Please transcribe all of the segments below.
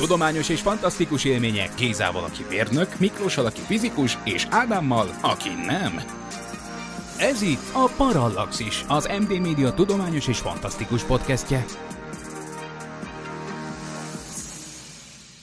Tudományos és fantasztikus élmények Gézával, aki mérnök, Miklósal aki fizikus, és Ádámmal, aki nem. Ez itt a Parallaxis, az MD Media tudományos és fantasztikus podcastje.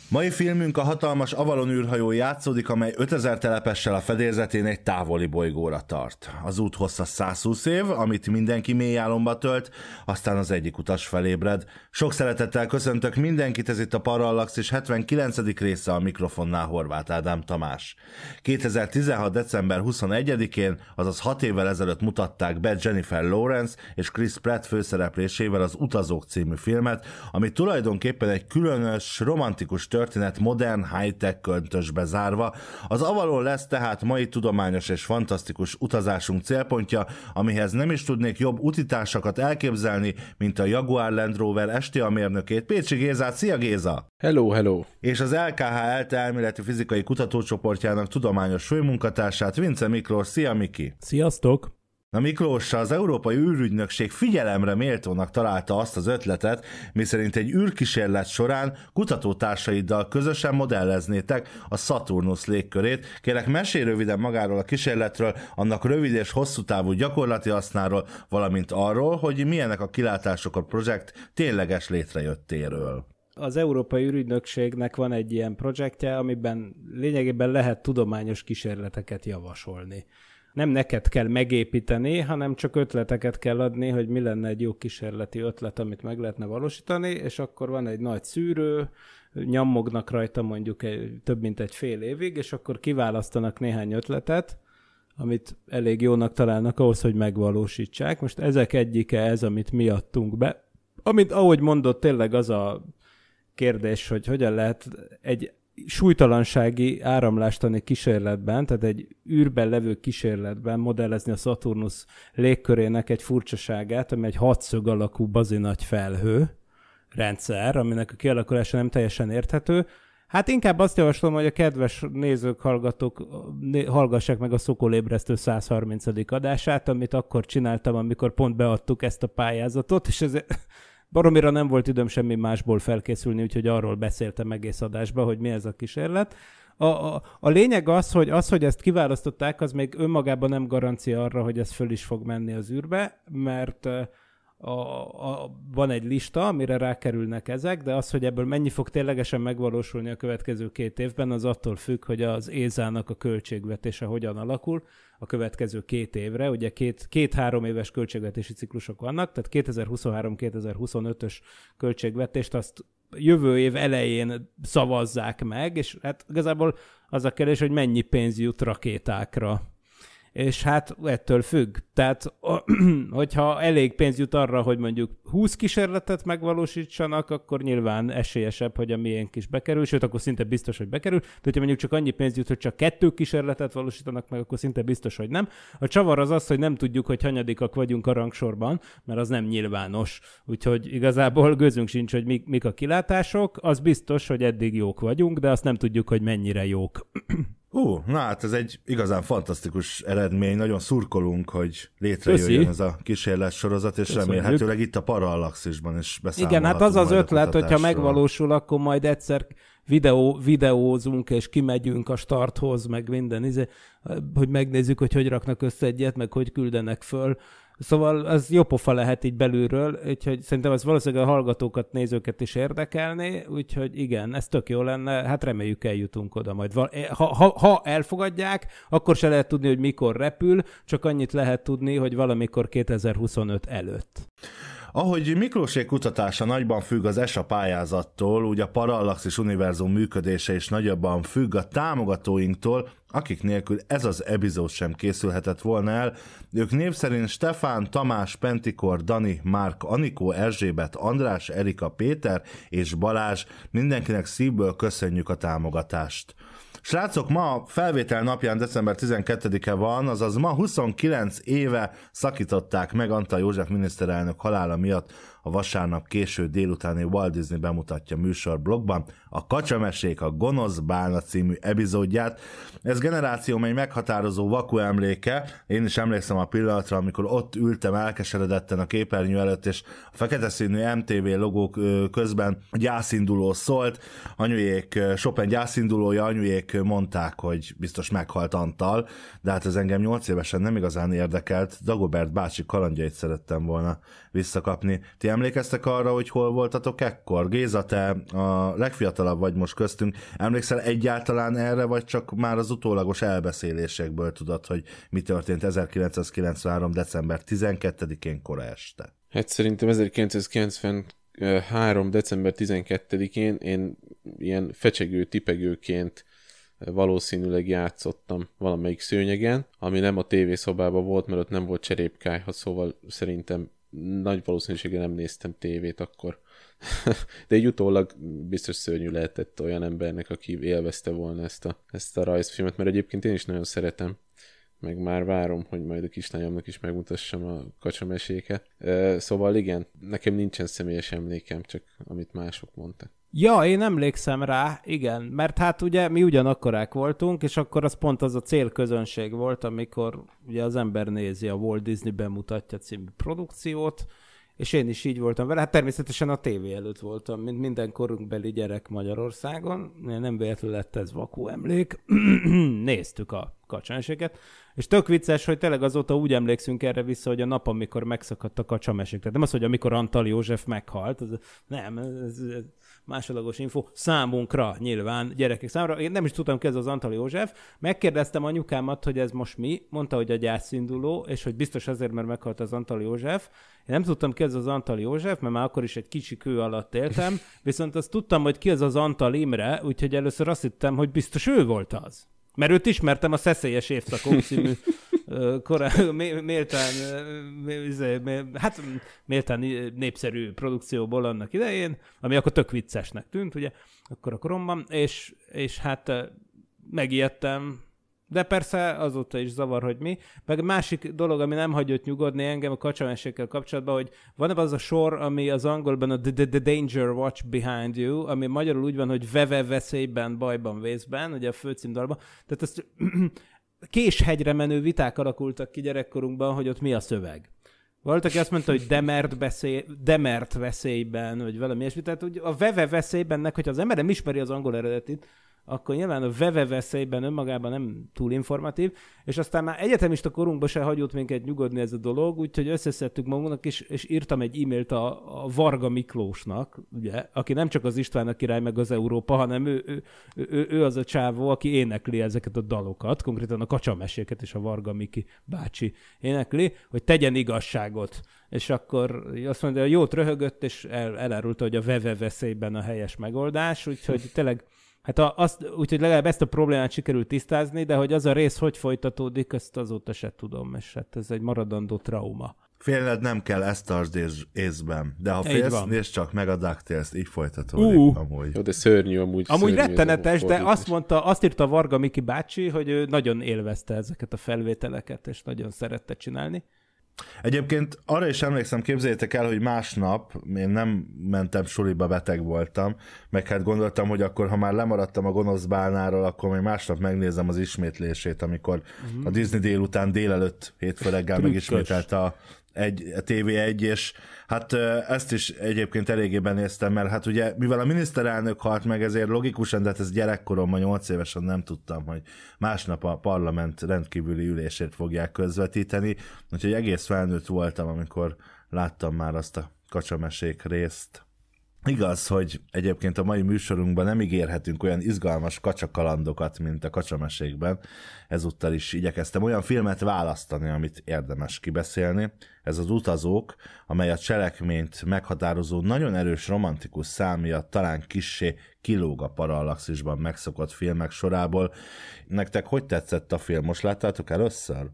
Mai filmünk a hatalmas Avalon űrhajó játszódik, amely 5000 telepessel a fedélzetén egy távoli bolygóra tart. Az út hossza 120 év, amit mindenki mély álomba tölt, aztán az egyik utas felébred. Sok szeretettel köszöntök mindenkit, ez itt a Parallax és 79. része a mikrofonnál Horváth Ádám Tamás. 2016. december 21-én, azaz 6 évvel ezelőtt mutatták be Jennifer Lawrence és Chris Pratt főszereplésével az Utazók című filmet, ami tulajdonképpen egy különös, romantikus történet modern high-tech köntösbe zárva. Az Avalon lesz tehát mai tudományos és fantasztikus utazásunk célpontja, amihez nem is tudnék jobb utitársakat elképzelni, mint a Jaguar Land Rover esti a mérnökét, Pécsi Gézát. Szia Géza! Hello, hello! És az LKH ELTE elméleti fizikai kutatócsoportjának tudományos főmunkatársát, Vince Miklós. Szia Miki! Sziasztok! Na Miklós, az Európai űrügynökség figyelemre méltónak találta azt az ötletet, miszerint egy űrkísérlet során kutatótársaiddal közösen modelleznétek a Saturnus légkörét. Kérlek, mesélj röviden magáról a kísérletről, annak rövid és hosszú távú gyakorlati hasznáról, valamint arról, hogy milyenek a kilátások a projekt tényleges létrejöttéről az Európai űrügynökségnek van egy ilyen projektje, amiben lényegében lehet tudományos kísérleteket javasolni nem neked kell megépíteni, hanem csak ötleteket kell adni, hogy mi lenne egy jó kísérleti ötlet, amit meg lehetne valósítani, és akkor van egy nagy szűrő, nyomognak rajta mondjuk egy, több mint egy fél évig, és akkor kiválasztanak néhány ötletet, amit elég jónak találnak ahhoz, hogy megvalósítsák. Most ezek egyike ez, amit mi adtunk be. Amit, ahogy mondott, tényleg az a kérdés, hogy hogyan lehet egy súlytalansági áramlástani kísérletben, tehát egy űrben levő kísérletben modellezni a Saturnus légkörének egy furcsaságát, ami egy hatszög alakú bazinagy felhő rendszer, aminek a kialakulása nem teljesen érthető. Hát inkább azt javaslom, hogy a kedves nézők, hallgatók hallgassák meg a Szokolébresztő 130. adását, amit akkor csináltam, amikor pont beadtuk ezt a pályázatot, és ezért Baromira nem volt időm semmi másból felkészülni, úgyhogy arról beszéltem egész adásban, hogy mi ez a kísérlet. A, a, a lényeg az hogy, az, hogy ezt kiválasztották, az még önmagában nem garancia arra, hogy ez föl is fog menni az űrbe, mert uh, a, a, van egy lista, amire rákerülnek ezek, de az, hogy ebből mennyi fog ténylegesen megvalósulni a következő két évben, az attól függ, hogy az Ézának a költségvetése hogyan alakul a következő két évre. Ugye két, két-három éves költségvetési ciklusok vannak, tehát 2023-2025-ös költségvetést azt jövő év elején szavazzák meg, és hát igazából az a kérdés, hogy mennyi pénz jut rakétákra és hát ettől függ. Tehát, hogyha elég pénz jut arra, hogy mondjuk 20 kísérletet megvalósítsanak, akkor nyilván esélyesebb, hogy a miénk is bekerül, sőt, akkor szinte biztos, hogy bekerül. De hogyha mondjuk csak annyi pénz jut, hogy csak kettő kísérletet valósítanak meg, akkor szinte biztos, hogy nem. A csavar az az, hogy nem tudjuk, hogy hanyadikak vagyunk a rangsorban, mert az nem nyilvános. Úgyhogy igazából gőzünk sincs, hogy mik, mik a kilátások. Az biztos, hogy eddig jók vagyunk, de azt nem tudjuk, hogy mennyire jók. Ú, na hát ez egy igazán fantasztikus eredmény, nagyon szurkolunk, hogy létrejöjjön Köszi. ez a kísérlet sorozat, és Köszönjük. remélhetőleg itt a Parallaxisban is beszélünk. Igen, hát az az ötlet, hogyha megvalósul, akkor majd egyszer videó, videózunk, és kimegyünk a starthoz, meg minden, izé, hogy megnézzük, hogy hogy raknak össze egyet, meg hogy küldenek föl Szóval az jó pofa lehet így belülről, úgyhogy szerintem ez valószínűleg a hallgatókat, nézőket is érdekelné, úgyhogy igen, ez tök jó lenne, hát reméljük eljutunk oda majd. Eh, ha, ha, ha elfogadják, akkor se lehet tudni, hogy mikor repül, csak annyit lehet tudni, hogy valamikor 2025 előtt. Ahogy Miklósék kutatása nagyban függ az ESA pályázattól, úgy a Parallaxis univerzum működése is nagyobban függ a támogatóinktól, akik nélkül ez az epizód sem készülhetett volna el. Ők név szerint Stefán, Tamás, Pentikor, Dani, Márk, Anikó, Erzsébet, András, Erika, Péter és Balázs. Mindenkinek szívből köszönjük a támogatást. Srácok, ma felvétel napján december 12-e van, azaz ma 29 éve szakították meg Antal József miniszterelnök halála miatt a vasárnap késő délutáni Walt Disney bemutatja műsor blogban a Kacsamesék a Gonosz Bálna című epizódját. Ez generációm egy meghatározó vaku emléke. Én is emlékszem a pillanatra, amikor ott ültem elkeseredetten a képernyő előtt, és a fekete színű MTV logók közben gyászinduló szólt. Anyujék, Chopin gyászindulója, anyujék mondták, hogy biztos meghalt Antal, de hát ez engem 8 évesen nem igazán érdekelt. Dagobert bácsi kalandjait szerettem volna visszakapni. Ti emlékeztek arra, hogy hol voltatok ekkor? Géza, te a legfiatalabb vagy most köztünk. Emlékszel egyáltalán erre, vagy csak már az utólagos elbeszélésekből tudod, hogy mi történt 1993. december 12-én kora este? Hát szerintem 1993. december 12-én én ilyen fecsegő tipegőként valószínűleg játszottam valamelyik szőnyegen, ami nem a tévészobában volt, mert ott nem volt cserépkályha, szóval szerintem nagy valószínűséggel nem néztem tévét akkor. De egy utólag biztos szörnyű lehetett olyan embernek, aki élvezte volna ezt a, ezt a rajzfilmet, mert egyébként én is nagyon szeretem meg már várom, hogy majd a kislányomnak is megmutassam a kacsameséket. Szóval igen, nekem nincsen személyes emlékem, csak amit mások mondtak. Ja, én emlékszem rá, igen, mert hát ugye mi ugyanakkorák voltunk, és akkor az pont az a célközönség volt, amikor ugye az ember nézi a Walt Disney bemutatja című produkciót, és én is így voltam vele. Hát természetesen a tévé előtt voltam, mint minden korunkbeli gyerek Magyarországon. Nem véletlenül lett ez vakú emlék. Néztük a kacsanséget. És tök vicces, hogy tényleg azóta úgy emlékszünk erre vissza, hogy a nap, amikor megszakadt a kacsamesik. Tehát nem az, hogy amikor Antal József meghalt, az, nem, ez, ez, másodlagos info számunkra nyilván, gyerekek számára. Én nem is tudtam ki ez az Antal József. Megkérdeztem anyukámat, hogy ez most mi. Mondta, hogy a gyászinduló, és hogy biztos azért, mert meghalt az Antal József. Én nem tudtam ki ez az Antal József, mert már akkor is egy kicsi kő alatt éltem, viszont azt tudtam, hogy ki ez az Antal Imre, úgyhogy először azt hittem, hogy biztos ő volt az. Mert őt ismertem a Szeszélyes Évszakok című korán, méltán, izé, hát méltán népszerű produkcióból annak idején, ami akkor tök viccesnek tűnt, ugye, akkor a koromban, és, és hát megijedtem, de persze azóta is zavar, hogy mi. Meg másik dolog, ami nem hagyott nyugodni engem a kacsamesékkel kapcsolatban, hogy van e az a sor, ami az angolban a the, the, the Danger Watch Behind You, ami magyarul úgy van, hogy veve veszélyben, bajban, vészben, ugye a főcímdalban. Tehát ezt késhegyre menő viták alakultak ki gyerekkorunkban, hogy ott mi a szöveg. aki azt mondta, hogy Demert, beszél, Demert veszélyben, vagy valami ilyesmi. Tehát a veve veszélyben, hogy az ember nem ismeri az angol eredetit, akkor nyilván a veve veszélyben önmagában nem túl informatív, és aztán már egyetemista korunkban se hagyott minket nyugodni ez a dolog, úgyhogy összeszedtük magunknak, és, és írtam egy e-mailt a, a Varga Miklósnak, ugye, aki nem csak az István a király, meg az Európa, hanem ő, ő, ő, ő az a csávó, aki énekli ezeket a dalokat, konkrétan a kacsameséket és a Varga Miki bácsi énekli, hogy tegyen igazságot. És akkor azt mondja, jót röhögött, és el, elárulta, hogy a veve veszélyben a helyes megoldás, úgyhogy tényleg Hát azt, úgyhogy legalább ezt a problémát sikerült tisztázni, de hogy az a rész hogy folytatódik, ezt azóta se tudom, és hát ez egy maradandó trauma. Félned nem kell, ezt tartsd észben. De ha félsz, nézd csak meg a DuckTales-t, így folytatódik uh. amúgy. Jó, de szörnyű amúgy. Amúgy szörnyű rettenetes, de azt mondta, azt írta Varga Miki bácsi, hogy ő nagyon élvezte ezeket a felvételeket, és nagyon szerette csinálni. Egyébként arra is emlékszem, képzeljétek el, hogy másnap én nem mentem suliba, beteg voltam, meg hát gondoltam, hogy akkor, ha már lemaradtam a gonosz bálnáról, akkor még másnap megnézem az ismétlését, amikor uh-huh. a Disney délután délelőtt hétfő reggel megismételte a egy, a TV1, és hát ezt is egyébként eléggé néztem, mert hát ugye, mivel a miniszterelnök halt meg, ezért logikusan, de hát ez gyerekkoromban, 8 évesen nem tudtam, hogy másnap a parlament rendkívüli ülését fogják közvetíteni, úgyhogy egész felnőtt voltam, amikor láttam már azt a kacsamesék részt. Igaz, hogy egyébként a mai műsorunkban nem ígérhetünk olyan izgalmas kacsakalandokat, mint a kacsameségben. Ezúttal is igyekeztem olyan filmet választani, amit érdemes kibeszélni. Ez az Utazók, amely a cselekményt meghatározó nagyon erős romantikus szám miatt talán kissé kilóg a parallaxisban megszokott filmek sorából. Nektek hogy tetszett a film? Most láttátok először?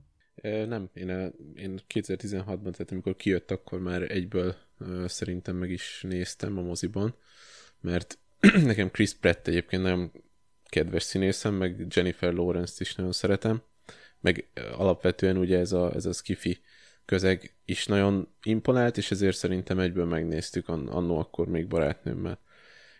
Nem, én, a, én 2016-ban, tehát amikor kijött, akkor már egyből szerintem meg is néztem a moziban, mert nekem Chris Pratt egyébként nagyon kedves színészem, meg Jennifer Lawrence-t is nagyon szeretem, meg alapvetően ugye ez a, ez a skifi közeg is nagyon imponált, és ezért szerintem egyből megnéztük an, annó akkor még barátnőmmel.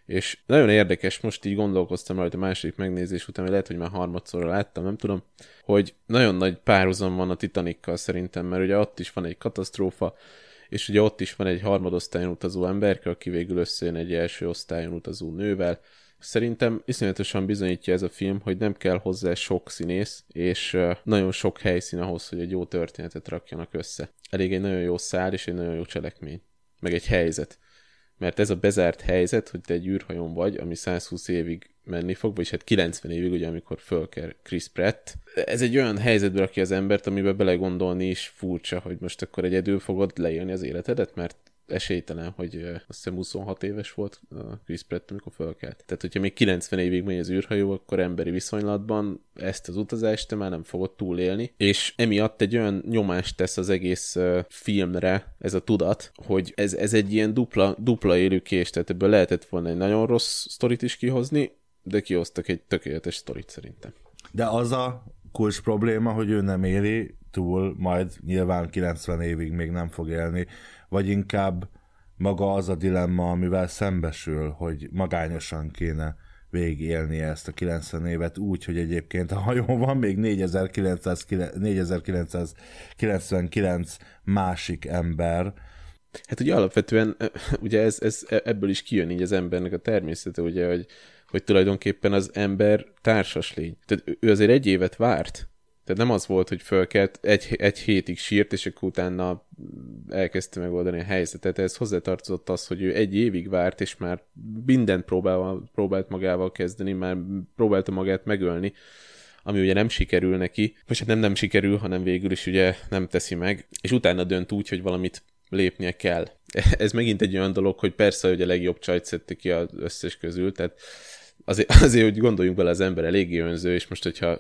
És nagyon érdekes, most így gondolkoztam rajta a második megnézés után, hogy lehet, hogy már harmadszorra láttam, nem tudom, hogy nagyon nagy párhuzam van a Titanikkal szerintem, mert ugye ott is van egy katasztrófa, és ugye ott is van egy harmadosztályon utazó emberke, aki végül összejön egy első osztályon utazó nővel. Szerintem iszonyatosan bizonyítja ez a film, hogy nem kell hozzá sok színész, és nagyon sok helyszín ahhoz, hogy egy jó történetet rakjanak össze. Elég egy nagyon jó szál és egy nagyon jó cselekmény, meg egy helyzet mert ez a bezárt helyzet, hogy te egy űrhajón vagy, ami 120 évig menni fog, vagyis hát 90 évig, ugye, amikor fölker Chris Pratt. Ez egy olyan helyzetbe aki az embert, amiben belegondolni is furcsa, hogy most akkor egyedül fogod leélni az életedet, mert esélytelen, hogy azt hiszem 26 éves volt Chris Pratt, amikor fölkelt. Tehát, hogyha még 90 évig megy az űrhajó, akkor emberi viszonylatban ezt az utazást te már nem fogod túlélni, és emiatt egy olyan nyomást tesz az egész filmre ez a tudat, hogy ez, ez egy ilyen dupla, dupla élő kés, tehát ebből lehetett volna egy nagyon rossz sztorit is kihozni, de kihoztak egy tökéletes sztorit szerintem. De az a kulcs probléma, hogy ő nem éli túl, majd nyilván 90 évig még nem fog élni vagy inkább maga az a dilemma, amivel szembesül, hogy magányosan kéne végigélnie ezt a 90 évet úgy, hogy egyébként a hajón van még 4999 másik ember. Hát ugye alapvetően ugye ez, ez, e, ebből is kijön így az embernek a természete, ugye, hogy, hogy tulajdonképpen az ember társas lény. Tehát ő azért egy évet várt, tehát nem az volt, hogy fölkelt, egy, egy hétig sírt, és akkor utána elkezdte megoldani a helyzetet. Ez hozzátartozott az, hogy ő egy évig várt, és már mindent próbál, próbált magával kezdeni, már próbálta magát megölni, ami ugye nem sikerül neki, Most hát nem nem sikerül, hanem végül is ugye nem teszi meg, és utána dönt úgy, hogy valamit lépnie kell. Ez megint egy olyan dolog, hogy persze, hogy a legjobb csajt szedte ki az összes közül, tehát azért, azért, hogy gondoljunk bele, az ember eléggé önző, és most, hogyha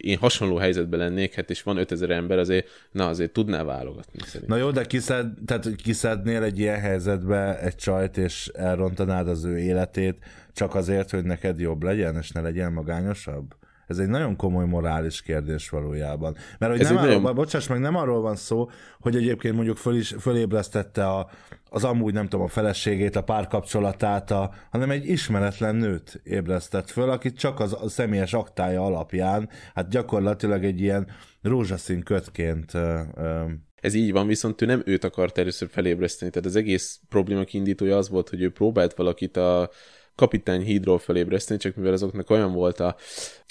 én hasonló helyzetben lennék, hát és van 5000 ember, azért, na azért tudná válogatni. Szerintem. Na jó, de kiszed, tehát kiszednél egy ilyen helyzetbe egy csajt, és elrontanád az ő életét, csak azért, hogy neked jobb legyen, és ne legyen magányosabb? Ez egy nagyon komoly morális kérdés valójában. Mert hogy Ez nem arról, nagyon... bocsáss meg, nem arról van szó, hogy egyébként mondjuk föl is, fölébresztette a, az amúgy nem tudom, a feleségét, a párkapcsolatát, a, hanem egy ismeretlen nőt ébresztett föl, akit csak az a személyes aktája alapján, hát gyakorlatilag egy ilyen rózsaszín kötként ö, ö, ez így van, viszont ő nem őt akart először felébreszteni, tehát az egész probléma kiindítója az volt, hogy ő próbált valakit a kapitány hídról felébreszteni, csak mivel azoknak olyan volt a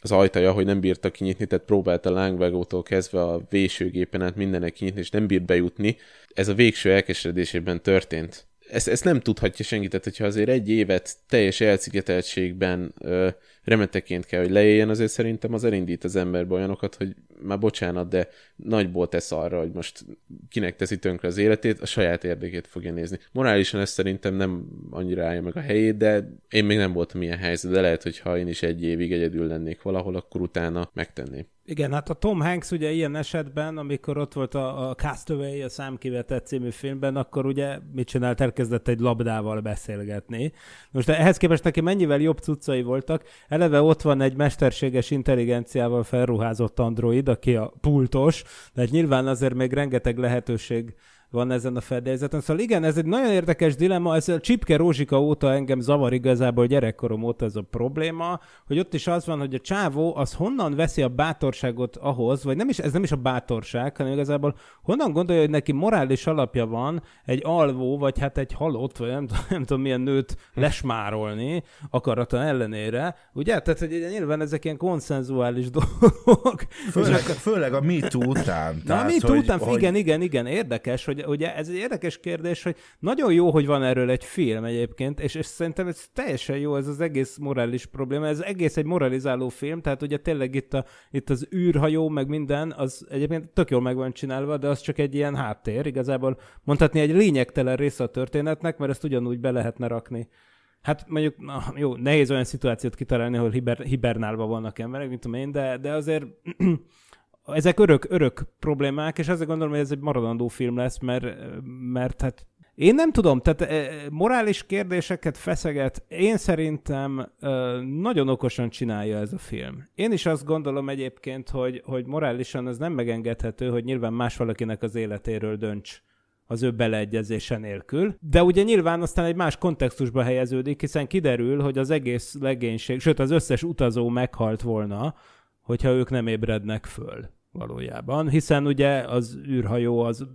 az ajtaja, hogy nem bírta kinyitni, tehát próbálta lángvágótól kezdve a vésőgépen át mindenek kinyitni, és nem bírt bejutni. Ez a végső elkeseredésében történt. Ezt, ezt nem tudhatja senki, tehát hogyha azért egy évet teljes elszigeteltségben ö, remeteként kell, hogy leéljen, azért szerintem az elindít az ember olyanokat, hogy már bocsánat, de nagyból tesz arra, hogy most kinek teszi tönkre az életét, a saját érdekét fogja nézni. Morálisan ez szerintem nem annyira állja meg a helyét, de én még nem voltam ilyen helyzet, de lehet, hogy ha én is egy évig egyedül lennék valahol, akkor utána megtenném. Igen, hát a Tom Hanks ugye ilyen esetben, amikor ott volt a, a Castaway, a Számkivetett című filmben, akkor ugye mit csinált, elkezdett egy labdával beszélgetni. Most ehhez képest neki mennyivel jobb cuccai voltak, Eleve ott van egy mesterséges intelligenciával felruházott android, aki a pultos, de hát nyilván azért még rengeteg lehetőség van ezen a fedélzeten. Szóval igen, ez egy nagyon érdekes dilemma, ez a csipke rózsika óta engem zavar igazából gyerekkorom óta ez a probléma, hogy ott is az van, hogy a csávó az honnan veszi a bátorságot ahhoz, vagy nem is, ez nem is a bátorság, hanem igazából honnan gondolja, hogy neki morális alapja van egy alvó, vagy hát egy halott, vagy nem, nem tudom milyen nőt lesmárolni akarata ellenére, ugye? Tehát, hogy nyilván ezek ilyen konszenzuális dolgok. Főleg, főleg a mi után. Na, a MeToo után, hogy... igen, igen, igen, érdekes, hogy ugye ez egy érdekes kérdés, hogy nagyon jó, hogy van erről egy film egyébként, és, és szerintem ez teljesen jó, ez az egész morális probléma, ez egész egy moralizáló film, tehát ugye tényleg itt, a, itt az űrhajó, meg minden, az egyébként tök jól meg van csinálva, de az csak egy ilyen háttér, igazából mondhatni egy lényegtelen része a történetnek, mert ezt ugyanúgy be lehetne rakni Hát mondjuk, na, jó, nehéz olyan szituációt kitalálni, ahol hiber, hibernálva vannak emberek, mint tudom én, de, de azért ezek örök, örök problémák, és azért gondolom, hogy ez egy maradandó film lesz, mert, mert hát én nem tudom, tehát e, morális kérdéseket feszeget, én szerintem e, nagyon okosan csinálja ez a film. Én is azt gondolom egyébként, hogy, hogy morálisan ez nem megengedhető, hogy nyilván más valakinek az életéről dönts az ő beleegyezése nélkül. De ugye nyilván aztán egy más kontextusba helyeződik, hiszen kiderül, hogy az egész legénység, sőt az összes utazó meghalt volna, hogyha ők nem ébrednek föl valójában, hiszen ugye az űrhajó az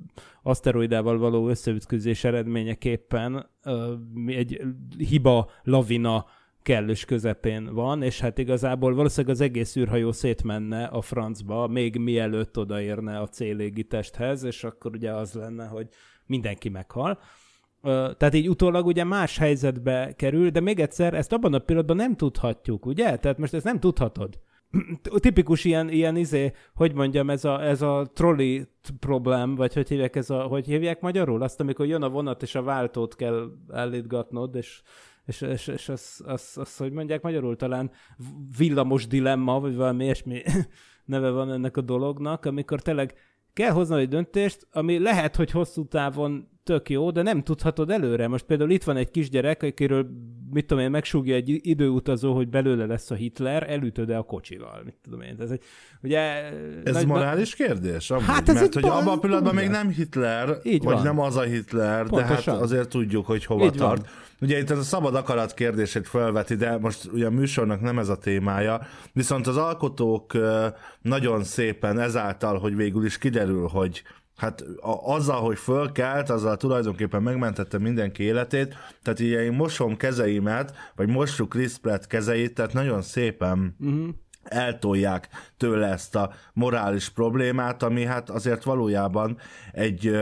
aszteroidával való összeütközés eredményeképpen ö, egy hiba lavina kellős közepén van, és hát igazából valószínűleg az egész űrhajó szétmenne a francba, még mielőtt odaérne a célégi testhez, és akkor ugye az lenne, hogy mindenki meghal. Tehát így utólag ugye más helyzetbe kerül, de még egyszer ezt abban a pillanatban nem tudhatjuk, ugye? Tehát most ezt nem tudhatod tipikus ilyen, ilyen izé, hogy mondjam, ez a, ez a trolli problém, vagy hogy hívják, ez a, hogy hívják magyarul? Azt, amikor jön a vonat, és a váltót kell állítgatnod, és és, és, és az, az, az, hogy mondják magyarul, talán villamos dilemma, vagy valami ilyesmi neve van ennek a dolognak, amikor tényleg kell hoznod egy döntést, ami lehet, hogy hosszú távon tök jó, de nem tudhatod előre. Most például itt van egy kisgyerek, akiről, mit tudom én, megsúgja egy időutazó, hogy belőle lesz a Hitler, elütöd-e a kocsival, mit tudom én. Ez, egy, ugye, ez nagy... morális kérdés? Amúgy, hát ez mert hogy abban a pillanatban még nem Hitler, Így vagy van. nem az a Hitler, Pontosan. de hát azért tudjuk, hogy hova Így tart. Van. Ugye itt ez a szabad akarat kérdését felveti, de most ugye a műsornak nem ez a témája, viszont az alkotók nagyon szépen ezáltal, hogy végül is kiderül, hogy hát a, azzal, hogy fölkelt, azzal tulajdonképpen megmentette mindenki életét, tehát így én mosom kezeimet, vagy mossuk Chris Pratt kezeit, tehát nagyon szépen uh-huh. eltolják tőle ezt a morális problémát, ami hát azért valójában egy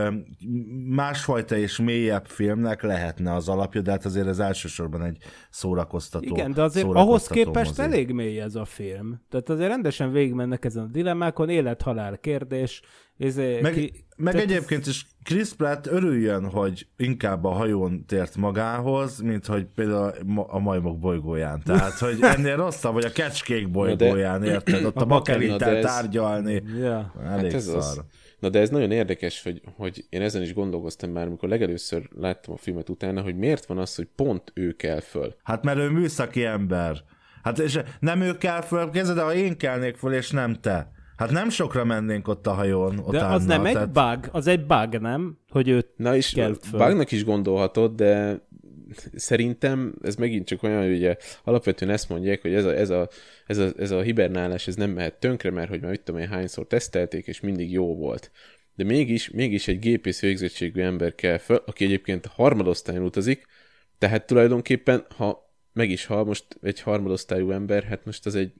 másfajta és mélyebb filmnek lehetne az alapja, de hát azért ez elsősorban egy szórakoztató. Igen, de azért ahhoz képest mozi. elég mély ez a film. Tehát azért rendesen végigmennek ezen a dilemmákon, élet-halál kérdés, Izé, meg ki, meg tehát egyébként is Chris Pratt örüljön, hogy inkább a hajón tért magához, mint hogy például a majmok bolygóján. Tehát, hogy ennél rosszabb, vagy a kecskék bolygóján, de, érted? Ott a, a bakelittel ez... tárgyalni. Yeah. Elég hát ez szar. Az. Na de ez nagyon érdekes, hogy, hogy én ezen is gondolkoztam már, amikor legelőször láttam a filmet utána, hogy miért van az, hogy pont ő kell föl. Hát mert ő műszaki ember. Hát és nem ő kell föl, kezded, ha én kelnék föl, és nem te Hát nem sokra mennénk ott a hajón. de állna, az nem tehát... egy bug, az egy bug, nem? Hogy őt Na és bugnak is gondolhatod, de szerintem ez megint csak olyan, hogy ugye alapvetően ezt mondják, hogy ez a, ez a, ez a, ez a hibernálás ez nem mehet tönkre, mert hogy már mit tudom én hányszor tesztelték, és mindig jó volt. De mégis, mégis egy gépész végzettségű ember kell fel, aki egyébként harmadosztályon utazik, tehát tulajdonképpen, ha meg is hal most egy harmadosztályú ember, hát most az egy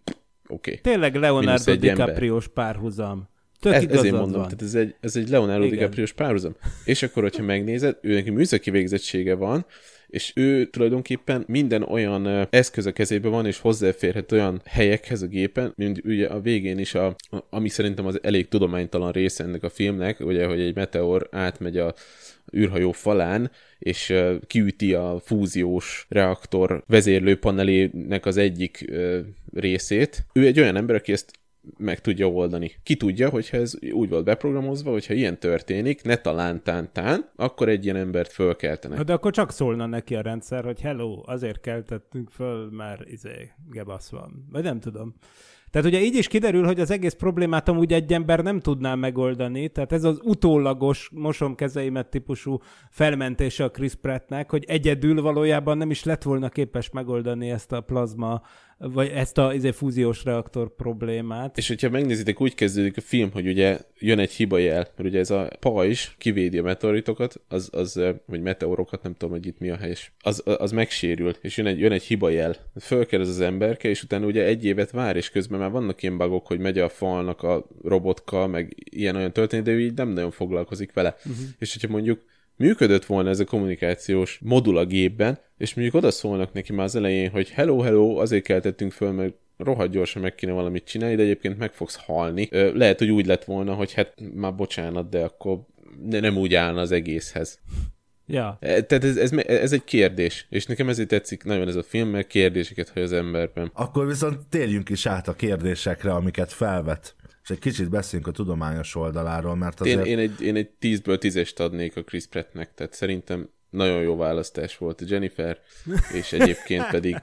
Oké. okay. Tényleg Leonardo dicaprio párhuzam. Tök ez, ezért mondom, van. tehát ez egy, ez egy Leonardo dicaprio párhuzam. És akkor, hogyha megnézed, ő neki műszaki végzettsége van, és ő tulajdonképpen minden olyan eszköz a kezében van, és hozzáférhet olyan helyekhez a gépen, mint ugye a végén is, a, a, ami szerintem az elég tudománytalan része ennek a filmnek, ugye, hogy egy meteor átmegy a űrhajó falán, és kiüti a fúziós reaktor vezérlőpanelének az egyik részét. Ő egy olyan ember, aki ezt meg tudja oldani. Ki tudja, hogyha ez úgy volt beprogramozva, hogyha ilyen történik, ne talán tán, tán akkor egy ilyen embert fölkeltenek. De akkor csak szólna neki a rendszer, hogy hello, azért keltettünk föl, mert izé, gebasz van. Vagy nem tudom. Tehát ugye így is kiderül, hogy az egész problémát amúgy egy ember nem tudná megoldani, tehát ez az utólagos mosom kezeimet típusú felmentése a Chris Prattnek, hogy egyedül valójában nem is lett volna képes megoldani ezt a plazma vagy ezt a izé, fúziós reaktor problémát. És hogyha megnézitek, úgy kezdődik a film, hogy ugye jön egy hiba jel, mert ugye ez a pajzs kivédi a meteoritokat, az, az, vagy meteorokat, nem tudom, hogy itt mi a helyes, az, az megsérül, és jön egy, jön egy hibajel. Fölkerez az emberke, és utána ugye egy évet vár, és közben már vannak ilyen bagok, hogy megy a falnak a robotka, meg ilyen-olyan történik, de ő így nem nagyon foglalkozik vele. Uh-huh. És hogyha mondjuk működött volna ez a kommunikációs modul a gépben, és mondjuk oda szólnak neki már az elején, hogy hello, hello, azért keltettünk föl, mert rohadt gyorsan meg kéne valamit csinálni, de egyébként meg fogsz halni. Ö, lehet, hogy úgy lett volna, hogy hát már bocsánat, de akkor ne, nem úgy állna az egészhez. Ja. E, tehát ez, ez, ez egy kérdés, és nekem ezért tetszik nagyon ez a film, mert kérdéseket hogy az emberben. Akkor viszont térjünk is át a kérdésekre, amiket felvet és egy kicsit beszéljünk a tudományos oldaláról, mert azért... Én, én egy, én egy tízből tízest adnék a Chris Prattnek, tehát szerintem nagyon jó választás volt a Jennifer, és egyébként pedig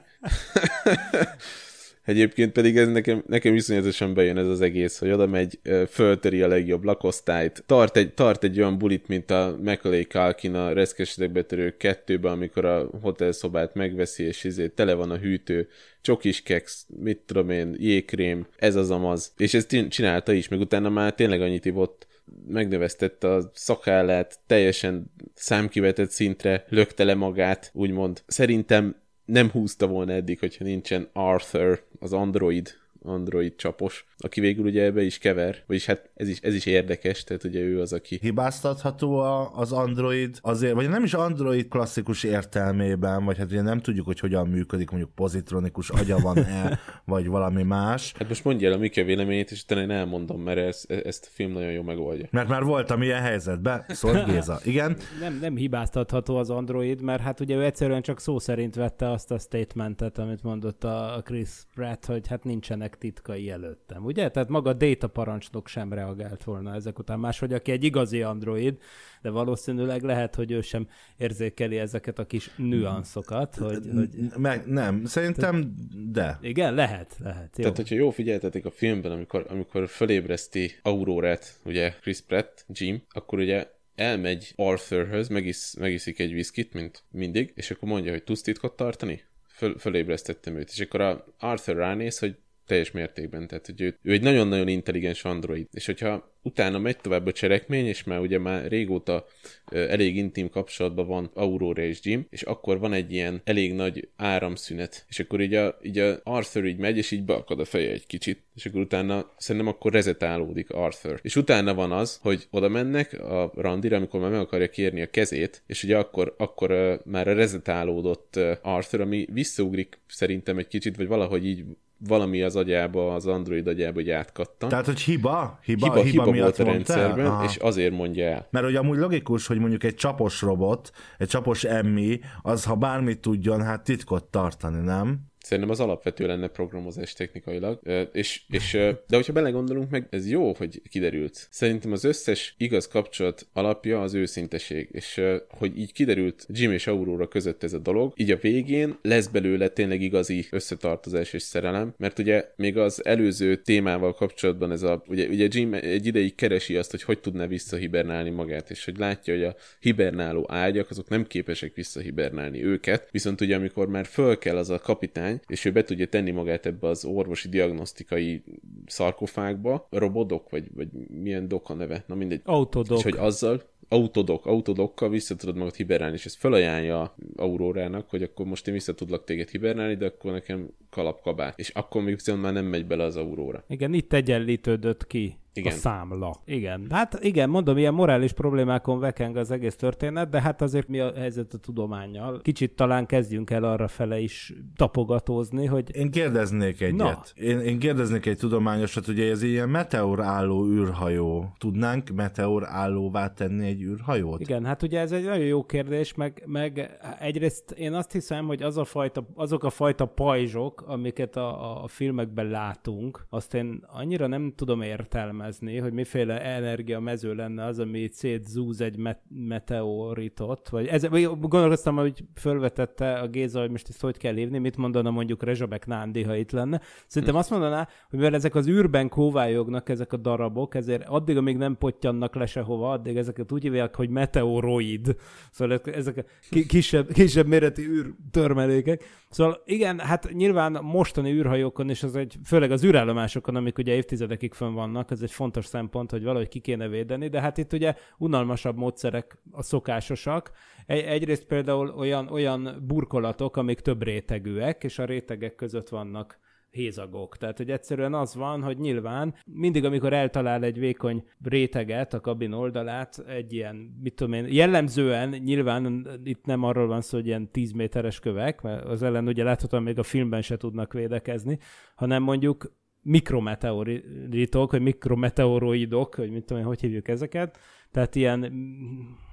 Egyébként pedig ez nekem, nekem iszonyatosan bejön ez az egész, hogy oda megy, föltöri a legjobb lakosztályt, tart egy, tart egy olyan bulit, mint a Macaulay Culkin a Reszkesedek kettőben, amikor a hotelszobát megveszi, és ezért tele van a hűtő, csokis keksz, mit tudom én, jégkrém, ez az amaz. És ezt csinálta is, meg utána már tényleg annyit ivott, megnövesztette a szakállát, teljesen számkivetett szintre lökte le magát, úgymond. Szerintem nem húzta volna eddig, hogyha nincsen Arthur, az android, android csapos, aki végül ugye ebbe is kever, vagyis hát ez is, ez is érdekes, tehát ugye ő az, aki... Hibáztatható a, az Android azért, vagy nem is Android klasszikus értelmében, vagy hát ugye nem tudjuk, hogy hogyan működik, mondjuk pozitronikus agya van-e, vagy valami más. Hát most mondja el a Mike véleményét, és utána én elmondom, mert ez, e, ezt a film nagyon jól megoldja. Mert már voltam ilyen helyzetben, szólt Géza, igen. Nem, nem hibáztatható az Android, mert hát ugye ő egyszerűen csak szó szerint vette azt a statementet, amit mondott a Chris Pratt, hogy hát nincsenek titkai előttem ugye? Tehát maga a data parancsnok sem reagált volna ezek után. Máshogy aki egy igazi android, de valószínűleg lehet, hogy ő sem érzékeli ezeket a kis nüanszokat. Hogy, hogy... Meg, nem, szerintem de. Igen, lehet, lehet. Jó. Tehát, hogyha jó figyeltetik a filmben, amikor, amikor fölébreszti Aurórát, ugye Chris Pratt, Jim, akkor ugye elmegy Arthurhöz, megisz, megiszik egy viszkit, mint mindig, és akkor mondja, hogy tudsz titkot tartani? Föl, fölébresztettem őt, és akkor a Arthur ránéz, hogy teljes mértékben. Tehát, hogy ő, ő egy nagyon-nagyon intelligens android, és hogyha utána megy tovább a cselekmény, és már ugye már régóta elég intim kapcsolatban van Aurora és Jim, és akkor van egy ilyen elég nagy áramszünet, és akkor így a, így a Arthur így megy, és így beakad a feje egy kicsit, és akkor utána szerintem akkor rezetálódik Arthur. És utána van az, hogy oda mennek a randira, amikor már meg akarja kérni a kezét, és ugye akkor, akkor már a rezetálódott Arthur, ami visszaugrik szerintem egy kicsit, vagy valahogy így valami az agyába, az Android agyába, hogy átkattan. Tehát, hogy hiba? Hiba, hiba, hiba, hiba volt a rendszerben, és azért mondja el. Mert hogy amúgy logikus, hogy mondjuk egy csapos robot, egy csapos emmi, az ha bármit tudjon, hát titkot tartani, nem? Szerintem az alapvető lenne programozás technikailag. És, és, de hogyha belegondolunk meg, ez jó, hogy kiderült. Szerintem az összes igaz kapcsolat alapja az őszinteség, és hogy így kiderült Jim és Aurora között ez a dolog, így a végén lesz belőle tényleg igazi összetartozás és szerelem, mert ugye még az előző témával kapcsolatban ez a, ugye, ugye Jim egy ideig keresi azt, hogy hogy tudná visszahibernálni magát, és hogy látja, hogy a hibernáló ágyak azok nem képesek visszahibernálni őket, viszont ugye amikor már föl kell az a kapitány, irány, és ő be tudja tenni magát ebbe az orvosi diagnosztikai szarkofágba, robodok, vagy, vagy milyen doka neve, na mindegy. Autodok. És hogy azzal, autodok, autodokkal vissza tudod magad hibernálni, és ezt felajánlja Aurórának, hogy akkor most én vissza tudlak téged hibernálni, de akkor nekem kalapkabát. És akkor még viszont már nem megy bele az Auróra. Igen, itt egyenlítődött ki igen. a számla. Igen, hát igen, mondom, ilyen morális problémákon vekeng az egész történet, de hát azért mi a helyzet a tudományjal? Kicsit talán kezdjünk el arra fele is tapogatózni, hogy... Én kérdeznék egyet. Na. Én, én kérdeznék egy tudományosat, ugye ez ilyen meteor álló űrhajó. Tudnánk meteor állóvá tenni egy űrhajót? Igen, hát ugye ez egy nagyon jó kérdés, meg, meg egyrészt én azt hiszem, hogy az a fajta, azok a fajta pajzsok, amiket a, a filmekben látunk, azt én annyira nem tudom értelmezni, értelmezni, hogy miféle energia mező lenne az, ami szétzúz egy met- meteoritot, vagy ez, vagy gondolkoztam, hogy fölvetette a Géza, hogy most ezt hogy kell hívni, mit mondana mondjuk Rezsabek Nándi, ha itt lenne. Szerintem hm. azt mondaná, hogy mivel ezek az űrben kóvályognak ezek a darabok, ezért addig, amíg nem pottyannak le sehova, addig ezeket úgy hívják, hogy meteoroid. Szóval ezek a kisebb, kisebb méretű űrtörmelékek, Szóval igen, hát nyilván mostani űrhajókon is, az egy, főleg az űrállomásokon, amik ugye évtizedekig fönn vannak, ez egy fontos szempont, hogy valahogy ki kéne védeni, de hát itt ugye unalmasabb módszerek a szokásosak. Egy, egyrészt például olyan, olyan burkolatok, amik több rétegűek, és a rétegek között vannak hézagok. Tehát, hogy egyszerűen az van, hogy nyilván mindig, amikor eltalál egy vékony réteget, a kabin oldalát, egy ilyen, mit tudom én, jellemzően nyilván itt nem arról van szó, hogy ilyen 10 méteres kövek, mert az ellen ugye láthatóan még a filmben se tudnak védekezni, hanem mondjuk mikrometeoritok, vagy mikrometeoroidok, hogy mit tudom én, hogy hívjuk ezeket, tehát ilyen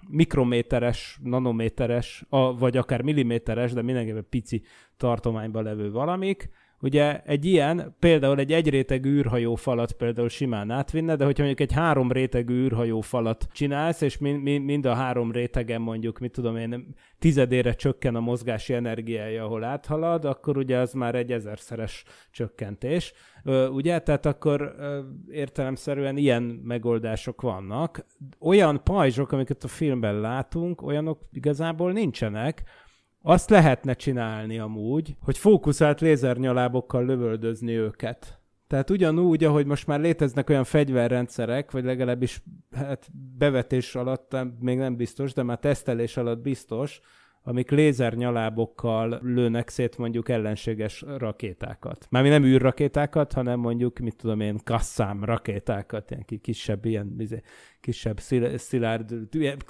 mikrométeres, nanométeres, vagy akár milliméteres, de mindenképpen pici tartományban levő valamik, Ugye egy ilyen, például egy egyrétegű űrhajó falat például simán átvinne, de hogyha mondjuk egy három rétegű űrhajó falat csinálsz, és mind, mind, mind a három rétegen mondjuk, mit tudom én, tizedére csökken a mozgási energiája, ahol áthalad, akkor ugye az már egy ezerszeres csökkentés. Ugye, tehát akkor értelemszerűen ilyen megoldások vannak. Olyan pajzsok, amiket a filmben látunk, olyanok igazából nincsenek, azt lehetne csinálni amúgy, hogy fókuszált lézernyalábokkal lövöldözni őket. Tehát ugyanúgy, ahogy most már léteznek olyan fegyverrendszerek, vagy legalábbis hát bevetés alatt még nem biztos, de már tesztelés alatt biztos, amik lézernyalábokkal lőnek szét mondjuk ellenséges rakétákat. Mármi nem űrrakétákat, hanem mondjuk, mit tudom én, kasszám rakétákat, ilyen kisebb ilyen izé, kisebb szilárd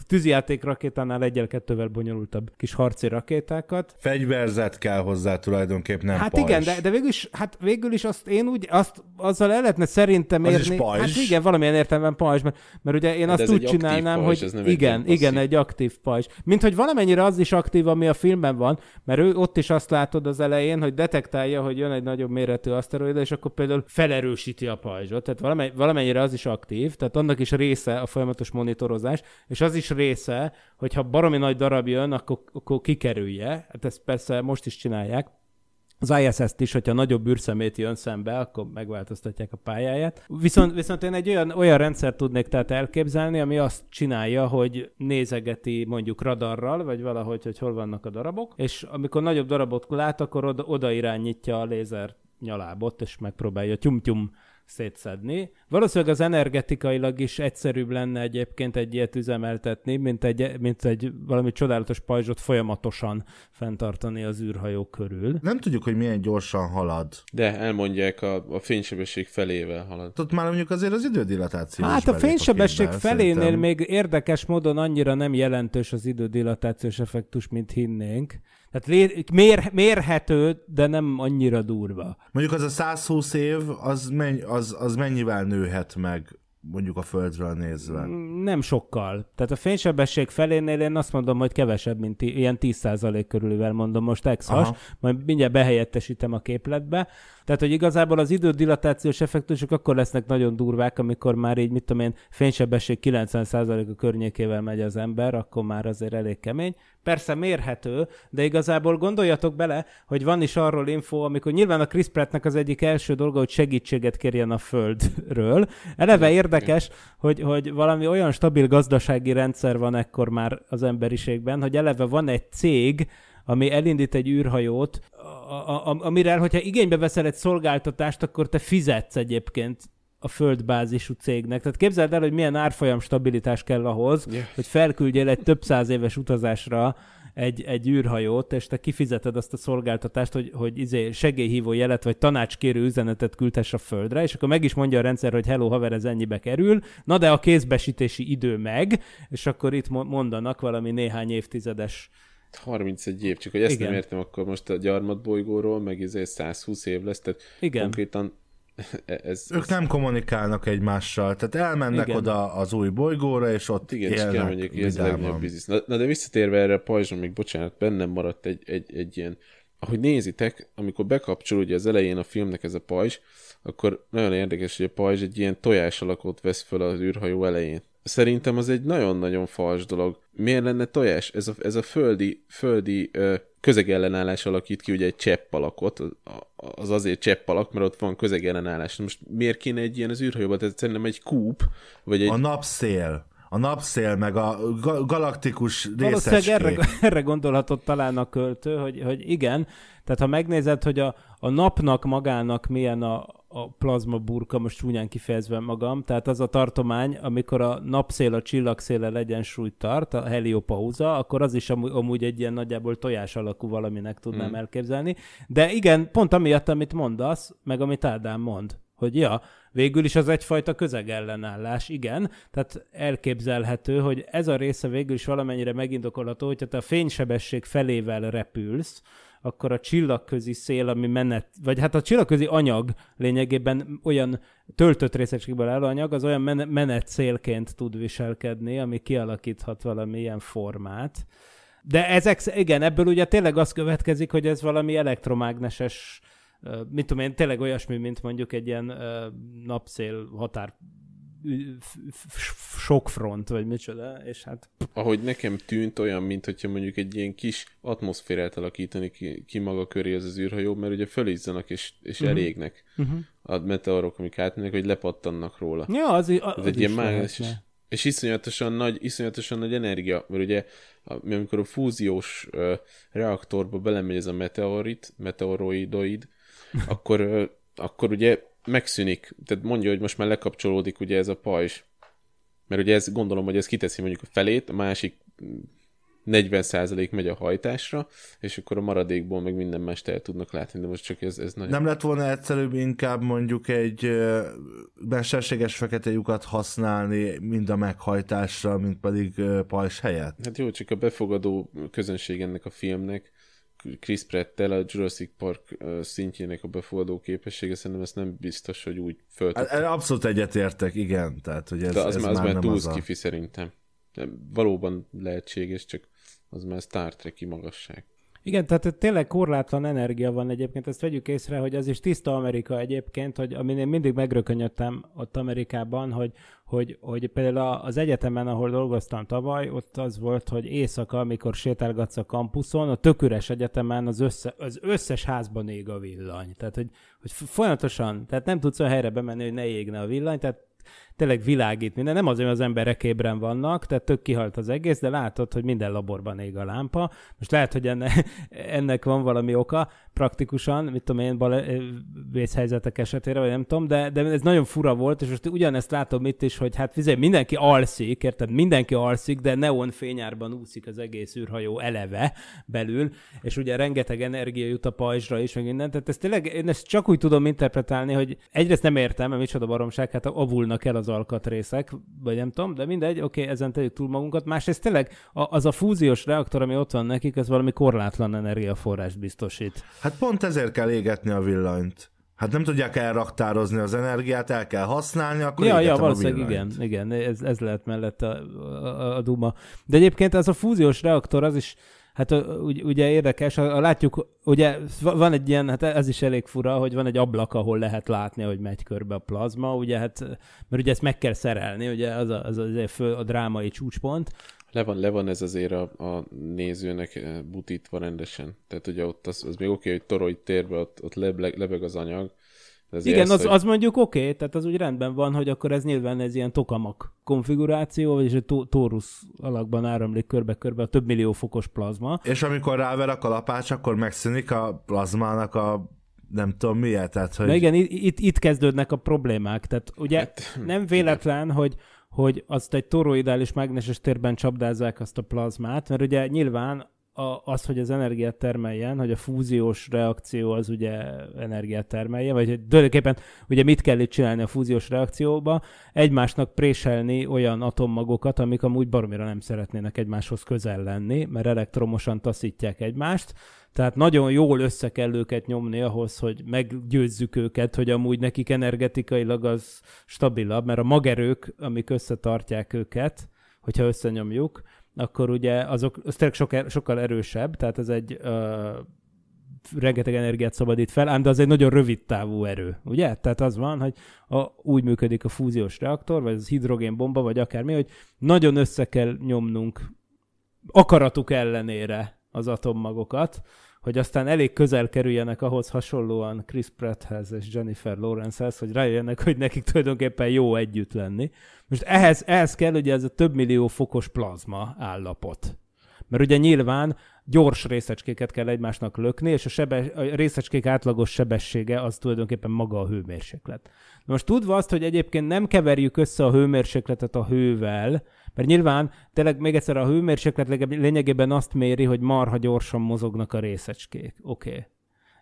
tűzijáték rakétánál egyel-kettővel bonyolultabb kis harci rakétákat. Fegyverzet kell hozzá tulajdonképpen. nem Hát pajzs. igen, de, de végül, is, hát végül is azt én úgy, azt, azzal el lehetne szerintem az is pajzs. hát igen, valamilyen értelemben pajzs, mert, mert ugye én de hát azt úgy csinálnám, pajzs, hogy nem igen, egy igen, egy aktív pajzs. Mint hogy valamennyire az is aktív, ami a filmben van, mert ő ott is azt látod az elején, hogy detektálja, hogy jön egy nagyobb méretű aszteroida, és akkor például felerősíti a pajzsot. Tehát valamennyire az is aktív, tehát annak is része a folyamatos monitorozás, és az is része, hogyha baromi nagy darab jön, akkor, akkor kikerülje, hát ezt persze most is csinálják, az ISS-t is, hogyha nagyobb űrszemét jön szembe, akkor megváltoztatják a pályáját. Viszont, viszont én egy olyan, olyan rendszer tudnék tehát elképzelni, ami azt csinálja, hogy nézegeti mondjuk radarral, vagy valahogy, hogy hol vannak a darabok, és amikor nagyobb darabot lát, akkor oda, oda irányítja a lézer nyalábot, és megpróbálja tyum-tyum szétszedni. Valószínűleg az energetikailag is egyszerűbb lenne egyébként egy ilyet üzemeltetni, mint egy, mint egy valami csodálatos pajzsot folyamatosan fenntartani az űrhajó körül. Nem tudjuk, hogy milyen gyorsan halad. De elmondják, a, a fénysebesség felével halad. Ott már mondjuk azért az idődilatáció Hát a fénysebesség a képben, felénél szerintem. még érdekes módon annyira nem jelentős az idődilatációs effektus, mint hinnénk. Tehát mér, mérhető, de nem annyira durva. Mondjuk az a 120 év, az, menj, az az, az mennyivel nőhet meg mondjuk a Földről nézve? Mm, nem sokkal. Tehát a fénysebesség felénél én azt mondom, hogy kevesebb, mint ilyen 10% körülvel mondom most ex majd mindjárt behelyettesítem a képletbe. Tehát, hogy igazából az idődilatációs effektusok akkor lesznek nagyon durvák, amikor már így, mit tudom én, fénysebesség 90%-a környékével megy az ember, akkor már azért elég kemény. Persze mérhető, de igazából gondoljatok bele, hogy van is arról info, amikor nyilván a Chris Prattnek az egyik első dolga, hogy segítséget kérjen a Földről. Eleve érdekes, hogy, hogy valami olyan stabil gazdasági rendszer van ekkor már az emberiségben, hogy eleve van egy cég, ami elindít egy űrhajót, a, a, amire, hogyha igénybe veszel egy szolgáltatást, akkor te fizetsz egyébként a földbázisú cégnek. Tehát képzeld el, hogy milyen árfolyam stabilitás kell ahhoz, yeah. hogy felküldjél egy több száz éves utazásra egy, egy űrhajót, és te kifizeted azt a szolgáltatást, hogy, hogy izé segélyhívó jelet vagy tanácskérő üzenetet küldhess a földre, és akkor meg is mondja a rendszer, hogy hello haver, ez ennyibe kerül, na de a kézbesítési idő meg, és akkor itt mondanak valami néhány évtizedes 31 év, csak hogy ezt Igen. nem értem, akkor most a gyarmatbolygóról meg ez 120 év lesz, tehát Igen. konkrétan ez, ez... ők nem kommunikálnak egymással, tehát elmennek Igen. oda az új bolygóra, és ott Igen, élnek Igen, mondjuk, ez a legnagyobb biznisz. Na, na, de visszatérve erre a pajzson, még bocsánat, bennem maradt egy, egy, egy ilyen, ahogy nézitek, amikor bekapcsol ugye az elején a filmnek ez a pajzs, akkor nagyon érdekes, hogy a pajzs egy ilyen tojás alakot vesz föl az űrhajó elején szerintem az egy nagyon-nagyon fals dolog. Miért lenne tojás? Ez a, ez a földi, földi ö, közegellenállás alakít ki ugye egy cseppalakot, alakot, az azért cseppalak, alak, mert ott van közegellenállás. Most miért kéne egy ilyen az űrhajóban? Tehát szerintem egy kúp, vagy egy... A napszél a napszél, meg a galaktikus részecskék. Valószínűleg erre, erre gondolhatott talán a költő, hogy, hogy igen, tehát ha megnézed, hogy a, a napnak magának milyen a, a plazma burka, most csúnyán kifejezve magam, tehát az a tartomány, amikor a napszél a legyen egyensúlyt tart, a heliopauza, akkor az is amúgy, amúgy egy ilyen nagyjából tojás alakú valaminek tudnám hmm. elképzelni. De igen, pont amiatt, amit mondasz, meg amit Ádám mond, hogy ja, végül is az egyfajta közegellenállás, igen, tehát elképzelhető, hogy ez a része végül is valamennyire megindokolható, hogyha te a fénysebesség felével repülsz, akkor a csillagközi szél, ami menet, vagy hát a csillagközi anyag lényegében olyan töltött részecskékből álló anyag, az olyan men- menet szélként tud viselkedni, ami kialakíthat valami ilyen formát. De ezek, igen, ebből ugye tényleg az következik, hogy ez valami elektromágneses, mit tudom én, tényleg olyasmi, mint mondjuk egy ilyen napszél határ sok front, vagy micsoda, és hát... Ahogy nekem tűnt olyan, mint hogyha mondjuk egy ilyen kis atmoszférát alakítani ki, ki maga köré az az űrhajó, mert ugye fölízzanak és, és uh-huh. elégnek uh-huh. a meteorok, amik átmennek, hogy lepattannak róla. Ja, az, az, az, az egy ilyen mágnes, és, és iszonyatosan nagy, iszonyatosan nagy energia, mert ugye amikor a fúziós reaktorba belemegy ez a meteorit, meteoroidoid, akkor, akkor ugye megszűnik, tehát mondja, hogy most már lekapcsolódik ugye ez a pajzs. Mert ugye ez, gondolom, hogy ez kiteszi mondjuk a felét, a másik 40% megy a hajtásra, és akkor a maradékból meg minden mást el tudnak látni, de most csak ez, ez nagyon... Nem lett volna egyszerűbb inkább mondjuk egy mesterséges fekete lyukat használni mind a meghajtásra, mint pedig pajzs helyett? Hát jó, csak a befogadó közönség ennek a filmnek, Chris Prattel a Jurassic Park szintjének a befogadó képessége, szerintem ezt nem biztos, hogy úgy föl. Hát, abszolút egyetértek, igen. Tehát, hogy ez, De az ez már, az már, már túl kifi a... szerintem. Valóban lehetséges, csak az már Star Trek-i magasság. Igen, tehát tényleg korlátlan energia van egyébként, ezt vegyük észre, hogy az is tiszta Amerika egyébként, hogy amin én mindig megrökönyödtem ott Amerikában, hogy, hogy, hogy például az egyetemen, ahol dolgoztam tavaly, ott az volt, hogy éjszaka, amikor sétálgatsz a kampuszon, a töküres egyetemen az, össze, az összes házban ég a villany. Tehát, hogy, hogy folyamatosan, tehát nem tudsz a helyre bemenni, hogy ne égne a villany, tehát tényleg világít minden, nem azért, mert az emberek ébren vannak, tehát tök kihalt az egész, de látod, hogy minden laborban ég a lámpa. Most lehet, hogy enne, ennek van valami oka, praktikusan, mit tudom én, bal, vészhelyzetek esetére, vagy nem tudom, de, de ez nagyon fura volt, és most ugyanezt látom itt is, hogy hát figyelj, mindenki alszik, érted? Mindenki alszik, de neon fényárban úszik az egész űrhajó eleve belül, és ugye rengeteg energia jut a pajzsra is, meg mindent. Tehát ezt tényleg, én ezt csak úgy tudom interpretálni, hogy egyrészt nem értem, mert micsoda baromság, hát avulnak vannak el az alkatrészek, vagy nem tudom, de mindegy, oké, okay, ezen tegyük túl magunkat. Másrészt tényleg az a fúziós reaktor, ami ott van nekik, az valami korlátlan energiaforrást biztosít. Hát pont ezért kell égetni a villanyt. Hát nem tudják elraktározni az energiát, el kell használni, akkor ja, ja, valószínűleg igen, igen, ez, ez lehet mellett a, a, a, a duma. De egyébként ez a fúziós reaktor az is Hát ugye érdekes, látjuk, ugye van egy ilyen, hát ez is elég fura, hogy van egy ablak, ahol lehet látni, hogy megy körbe a plazma, ugye hát, mert ugye ezt meg kell szerelni, ugye az, a, az azért fő, a drámai csúcspont, le van, le van ez azért a, a nézőnek butítva rendesen. Tehát ugye ott az, az még oké, okay, hogy torolj térbe ott, ott lebeg, lebeg az anyag, ez Igen, ezt, az, hogy... az mondjuk oké, okay, tehát az úgy rendben van, hogy akkor ez nyilván ez ilyen tokamak konfiguráció, vagyis egy torus tórusz alakban áramlik körbe-körbe a több millió fokos plazma. És amikor ráver a kalapács, akkor megszűnik a plazmának a nem tudom miért, tehát hogy... Na igen, itt, itt kezdődnek a problémák, tehát ugye hát, nem véletlen, igen. hogy hogy azt egy toroidális mágneses térben csapdázzák azt a plazmát, mert ugye nyilván a, az, hogy az energiát termeljen, hogy a fúziós reakció az ugye energiát termelje, vagy tulajdonképpen ugye mit kell itt csinálni a fúziós reakcióba? Egymásnak préselni olyan atommagokat, amik amúgy baromira nem szeretnének egymáshoz közel lenni, mert elektromosan taszítják egymást, tehát nagyon jól össze kell őket nyomni ahhoz, hogy meggyőzzük őket, hogy amúgy nekik energetikailag az stabilabb, mert a magerők, amik összetartják őket, hogyha összenyomjuk, akkor ugye azok, az tényleg sokkal, er-, sokkal erősebb, tehát ez egy ö, rengeteg energiát szabadít fel, ám de az egy nagyon rövid távú erő, ugye? Tehát az van, hogy a, úgy működik a fúziós reaktor, vagy az hidrogénbomba, vagy akármi, hogy nagyon össze kell nyomnunk akaratuk ellenére az atommagokat, hogy aztán elég közel kerüljenek ahhoz hasonlóan Chris Pratthez és Jennifer Lawrencehez, hogy rájönnek, hogy nekik tulajdonképpen jó együtt lenni. Most ehhez, ehhez kell ugye ez a több millió fokos plazma állapot. Mert ugye nyilván gyors részecskéket kell egymásnak lökni, és a, sebe, a részecskék átlagos sebessége az tulajdonképpen maga a hőmérséklet. Na most tudva azt, hogy egyébként nem keverjük össze a hőmérsékletet a hővel, mert nyilván, tényleg még egyszer a hőmérséklet lényegében azt méri, hogy marha gyorsan mozognak a részecskék. Oké. Okay.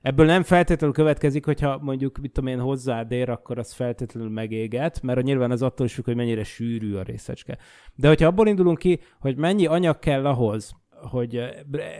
Ebből nem feltétlenül következik, hogyha mondjuk, mit tudom én, hozzád ér, akkor az feltétlenül megéget, mert nyilván az attól is függ, hogy mennyire sűrű a részecske. De hogyha abból indulunk ki, hogy mennyi anyag kell ahhoz, hogy eh,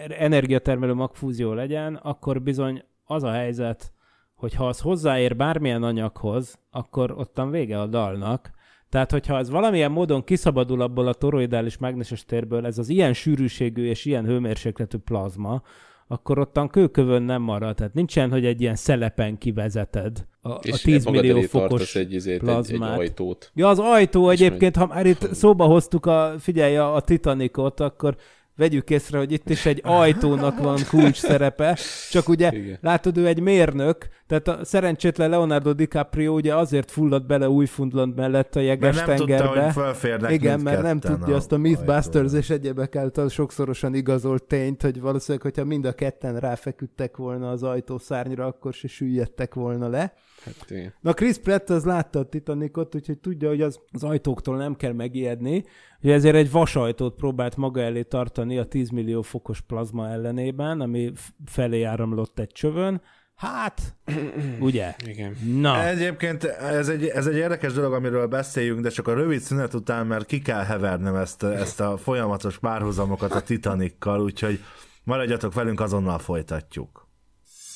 energiatermelő magfúzió legyen, akkor bizony az a helyzet, hogy ha az hozzáér bármilyen anyaghoz, akkor ottan vége a dalnak, tehát, hogyha ez valamilyen módon kiszabadul abból a toroidális mágneses térből, ez az ilyen sűrűségű és ilyen hőmérsékletű plazma, akkor ottan kőkövön nem marad. Tehát nincsen, hogy egy ilyen szelepen kivezeted a, és a 10 millió fokos egy, izét, plazmát. Egy, egy ajtót. Ja, az ajtó egyébként, ha már itt szóba hoztuk a, figyelj, a Titanicot, akkor vegyük észre, hogy itt is egy ajtónak van kulcs szerepe, csak ugye Igen. látod, ő egy mérnök, tehát a szerencsétlen Leonardo DiCaprio ugye azért fulladt bele Újfundland mellett a jeges mert nem tengerbe. Tudta, hogy Igen, mert nem tudja a azt a Mythbusters és egyebek által sokszorosan igazolt tényt, hogy valószínűleg, hogyha mind a ketten ráfeküdtek volna az ajtószárnyra, akkor se süllyedtek volna le. Hát, Na Chris Pratt az látta a Titanicot, úgyhogy tudja, hogy az, az ajtóktól nem kell megijedni, hogy ezért egy vasajtót próbált maga elé tartani kioltani a 10 millió fokos plazma ellenében, ami felé áramlott egy csövön, Hát, ugye? Igen. Na. Egyébként ez egy, ez egy érdekes dolog, amiről beszéljünk, de csak a rövid szünet után, mert ki kell hevernem ezt, ezt a folyamatos párhuzamokat a Titanikkal, úgyhogy maradjatok velünk, azonnal folytatjuk.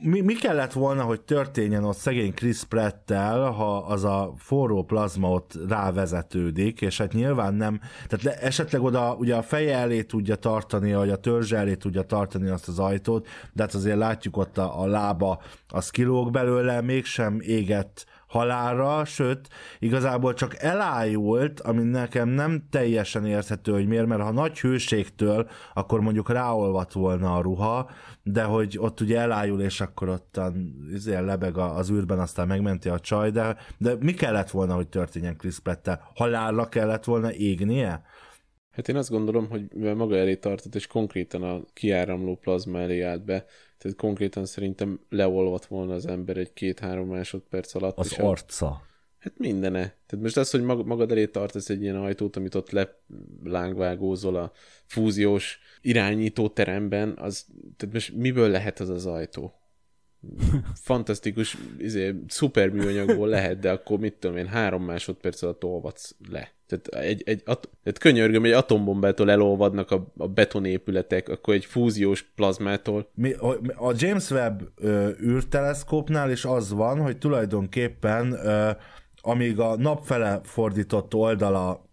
mi, mi kellett volna, hogy történjen ott szegény Chris pratt ha az a forró plazma ott rávezetődik, és hát nyilván nem, tehát esetleg oda ugye a feje elé tudja tartani, vagy a törzs elé tudja tartani azt az ajtót, de hát azért látjuk ott a, a lába, az kilóg belőle, mégsem égett halálra, sőt, igazából csak elájult, ami nekem nem teljesen érthető, hogy miért, mert ha nagy hőségtől, akkor mondjuk ráolvat volna a ruha, de hogy ott ugye elájul, és akkor ottan izél lebeg az űrben, aztán megmenti a csaj, de, de mi kellett volna, hogy történjen Chris Pratt-tel? Halálra kellett volna égnie? Hát én azt gondolom, hogy mivel maga elé tartott, és konkrétan a kiáramló plazma elé állt be, tehát konkrétan szerintem leolvat volna az ember egy két-három másodperc alatt. Az arca. A Hát mindene. Tehát most az, hogy magad elé tartasz egy ilyen ajtót, amit ott lelángvágózol a fúziós irányító teremben, az, tehát most miből lehet az az ajtó? Fantasztikus, izé, szuper műanyagból lehet, de akkor mit tudom én, három másodperc alatt olvadsz le. Tehát, egy, egy, at, tehát könyörgöm, egy atombombától elolvadnak a, a betonépületek, akkor egy fúziós plazmától. Mi, a James Webb ö, űrteleszkópnál is az van, hogy tulajdonképpen ö, amíg a napfele fordított oldala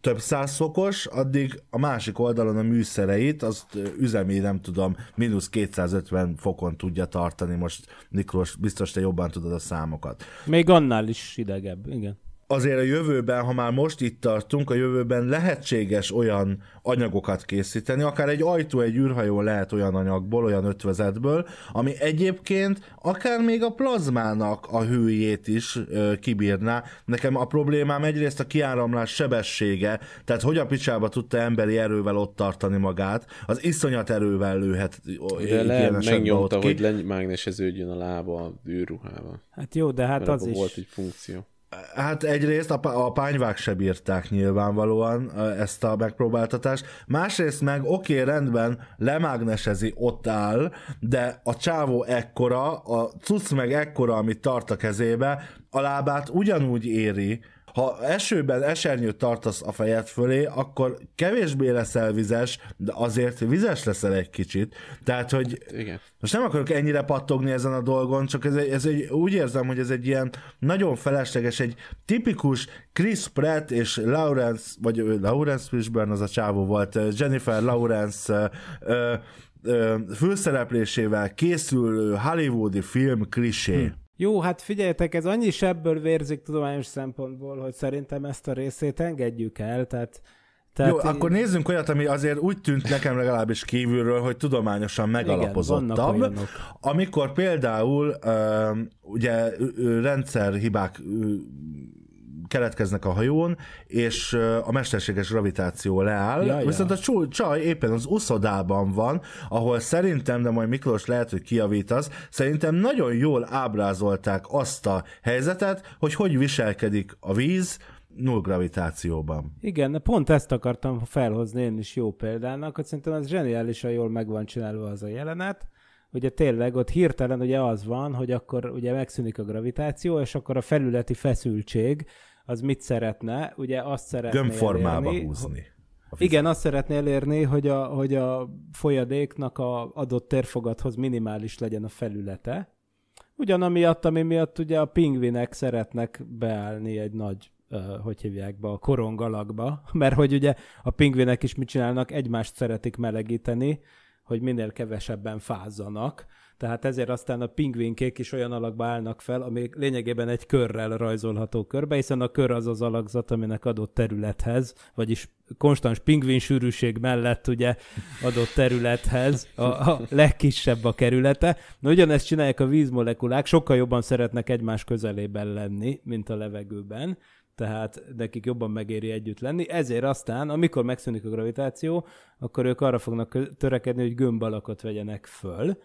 több száz fokos, addig a másik oldalon a műszereit, azt üzemi, nem tudom, mínusz 250 fokon tudja tartani. Most Miklós, biztos te jobban tudod a számokat. Még annál is idegebb, igen azért a jövőben, ha már most itt tartunk, a jövőben lehetséges olyan anyagokat készíteni, akár egy ajtó, egy űrhajó lehet olyan anyagból, olyan ötvezetből, ami egyébként akár még a plazmának a hőjét is ö, kibírná. Nekem a problémám egyrészt a kiáramlás sebessége, tehát hogy a picsába tudta emberi erővel ott tartani magát, az iszonyat erővel lőhet De le, megnyomta, hogy lemágneseződjön a lába a űrruhával. Hát jó, de hát Mert az is. Volt egy funkció. Hát egyrészt a, a pányvák se bírták nyilvánvalóan ezt a megpróbáltatást, másrészt meg oké, okay, rendben, lemágnesezi, ott áll, de a csávó ekkora, a cucc meg ekkora, amit tart a kezébe, a lábát ugyanúgy éri, ha esőben esernyőt tartasz a fejed fölé, akkor kevésbé leszel vizes, de azért vizes leszel egy kicsit. Tehát, hogy hát, Igen. most nem akarok ennyire pattogni ezen a dolgon, csak ez, egy, ez egy, úgy érzem, hogy ez egy ilyen nagyon felesleges, egy tipikus Chris Pratt és Lawrence, vagy Lawrence Fishburne az a csávó volt, Jennifer Lawrence ö, ö, főszereplésével készülő hollywoodi film klisé. Hm. Jó, hát figyeljetek, ez annyi sebből vérzik tudományos szempontból, hogy szerintem ezt a részét engedjük el, tehát tehát Jó, én... akkor nézzünk olyat, ami azért úgy tűnt nekem legalábbis kívülről, hogy tudományosan megalapozottabb. Igen, amikor például ugye rendszerhibák keletkeznek a hajón, és a mesterséges gravitáció leáll, ja, viszont ja. a csaj éppen az uszodában van, ahol szerintem, de majd Miklós lehet, hogy kiavítasz, szerintem nagyon jól ábrázolták azt a helyzetet, hogy hogy viselkedik a víz, null gravitációban. Igen, pont ezt akartam felhozni én is jó példának, hogy szerintem az zseniálisan jól meg van csinálva az a jelenet, ugye tényleg ott hirtelen ugye az van, hogy akkor ugye megszűnik a gravitáció, és akkor a felületi feszültség, az mit szeretne, ugye azt szeretné Gömbformába elérni, húzni. Igen, azt szeretné elérni, hogy a, hogy a folyadéknak a adott térfogathoz minimális legyen a felülete. Ugyanamiatt, ami miatt ugye a pingvinek szeretnek beállni egy nagy hogy hívják be, a korongalakba, mert hogy ugye a pingvinek is mit csinálnak, egymást szeretik melegíteni, hogy minél kevesebben fázzanak, tehát ezért aztán a pingvinkék is olyan alakba állnak fel, ami lényegében egy körrel rajzolható körbe, hiszen a kör az az alakzat, aminek adott területhez, vagyis konstans pingvin sűrűség mellett ugye adott területhez a, a legkisebb a kerülete. Na ugyanezt csinálják a vízmolekulák, sokkal jobban szeretnek egymás közelében lenni, mint a levegőben tehát nekik jobban megéri együtt lenni, ezért aztán, amikor megszűnik a gravitáció, akkor ők arra fognak törekedni, hogy gömb alakot vegyenek föl,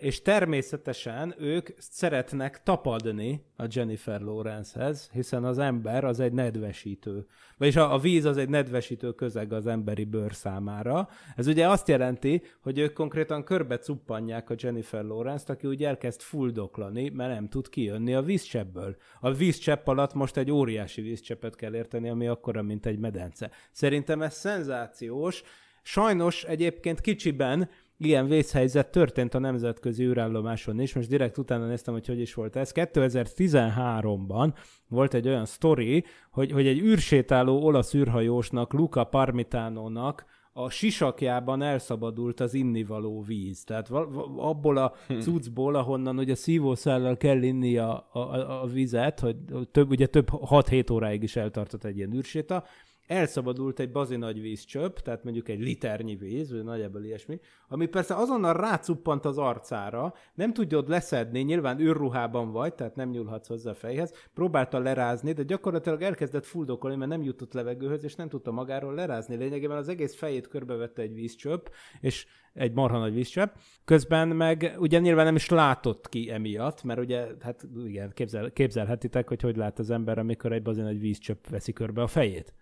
és természetesen ők szeretnek tapadni a Jennifer Lawrencehez, hiszen az ember az egy nedvesítő, vagyis a, a víz az egy nedvesítő közeg az emberi bőr számára. Ez ugye azt jelenti, hogy ők konkrétan körbe cuppanják a Jennifer Lawrence-t, aki úgy elkezd fuldoklani, mert nem tud kijönni a vízcseppből. A vízcsepp alatt most egy óriási vízcseppet kell érteni, ami akkora, mint egy medence. Szerintem ez szenzációs, Sajnos egyébként kicsiben igen, vészhelyzet történt a nemzetközi űrállomáson is, most direkt utána néztem, hogy hogy is volt ez. 2013-ban volt egy olyan sztori, hogy, hogy egy űrsétáló olasz űrhajósnak, Luca Parmitánónak a sisakjában elszabadult az innivaló víz. Tehát abból a hm. cuccból, ahonnan ugye szívószállal kell inni a, a, a vizet, hogy több, ugye több 6-7 óráig is eltartott egy ilyen űrséta, elszabadult egy bazi nagy vízcsöp, tehát mondjuk egy liternyi víz, vagy nagyjából ilyesmi, ami persze azonnal rácuppant az arcára, nem tudod leszedni, nyilván űrruhában vagy, tehát nem nyúlhatsz hozzá a fejhez, próbálta lerázni, de gyakorlatilag elkezdett fuldokolni, mert nem jutott levegőhöz, és nem tudta magáról lerázni. Lényegében az egész fejét körbevette egy vízcsöp, és egy marha nagy vízcsöp. Közben meg ugye nyilván nem is látott ki emiatt, mert ugye, hát igen, képzel, képzelhetitek, hogy hogy lát az ember, amikor egy bazin nagy vízcsöp veszi körbe a fejét.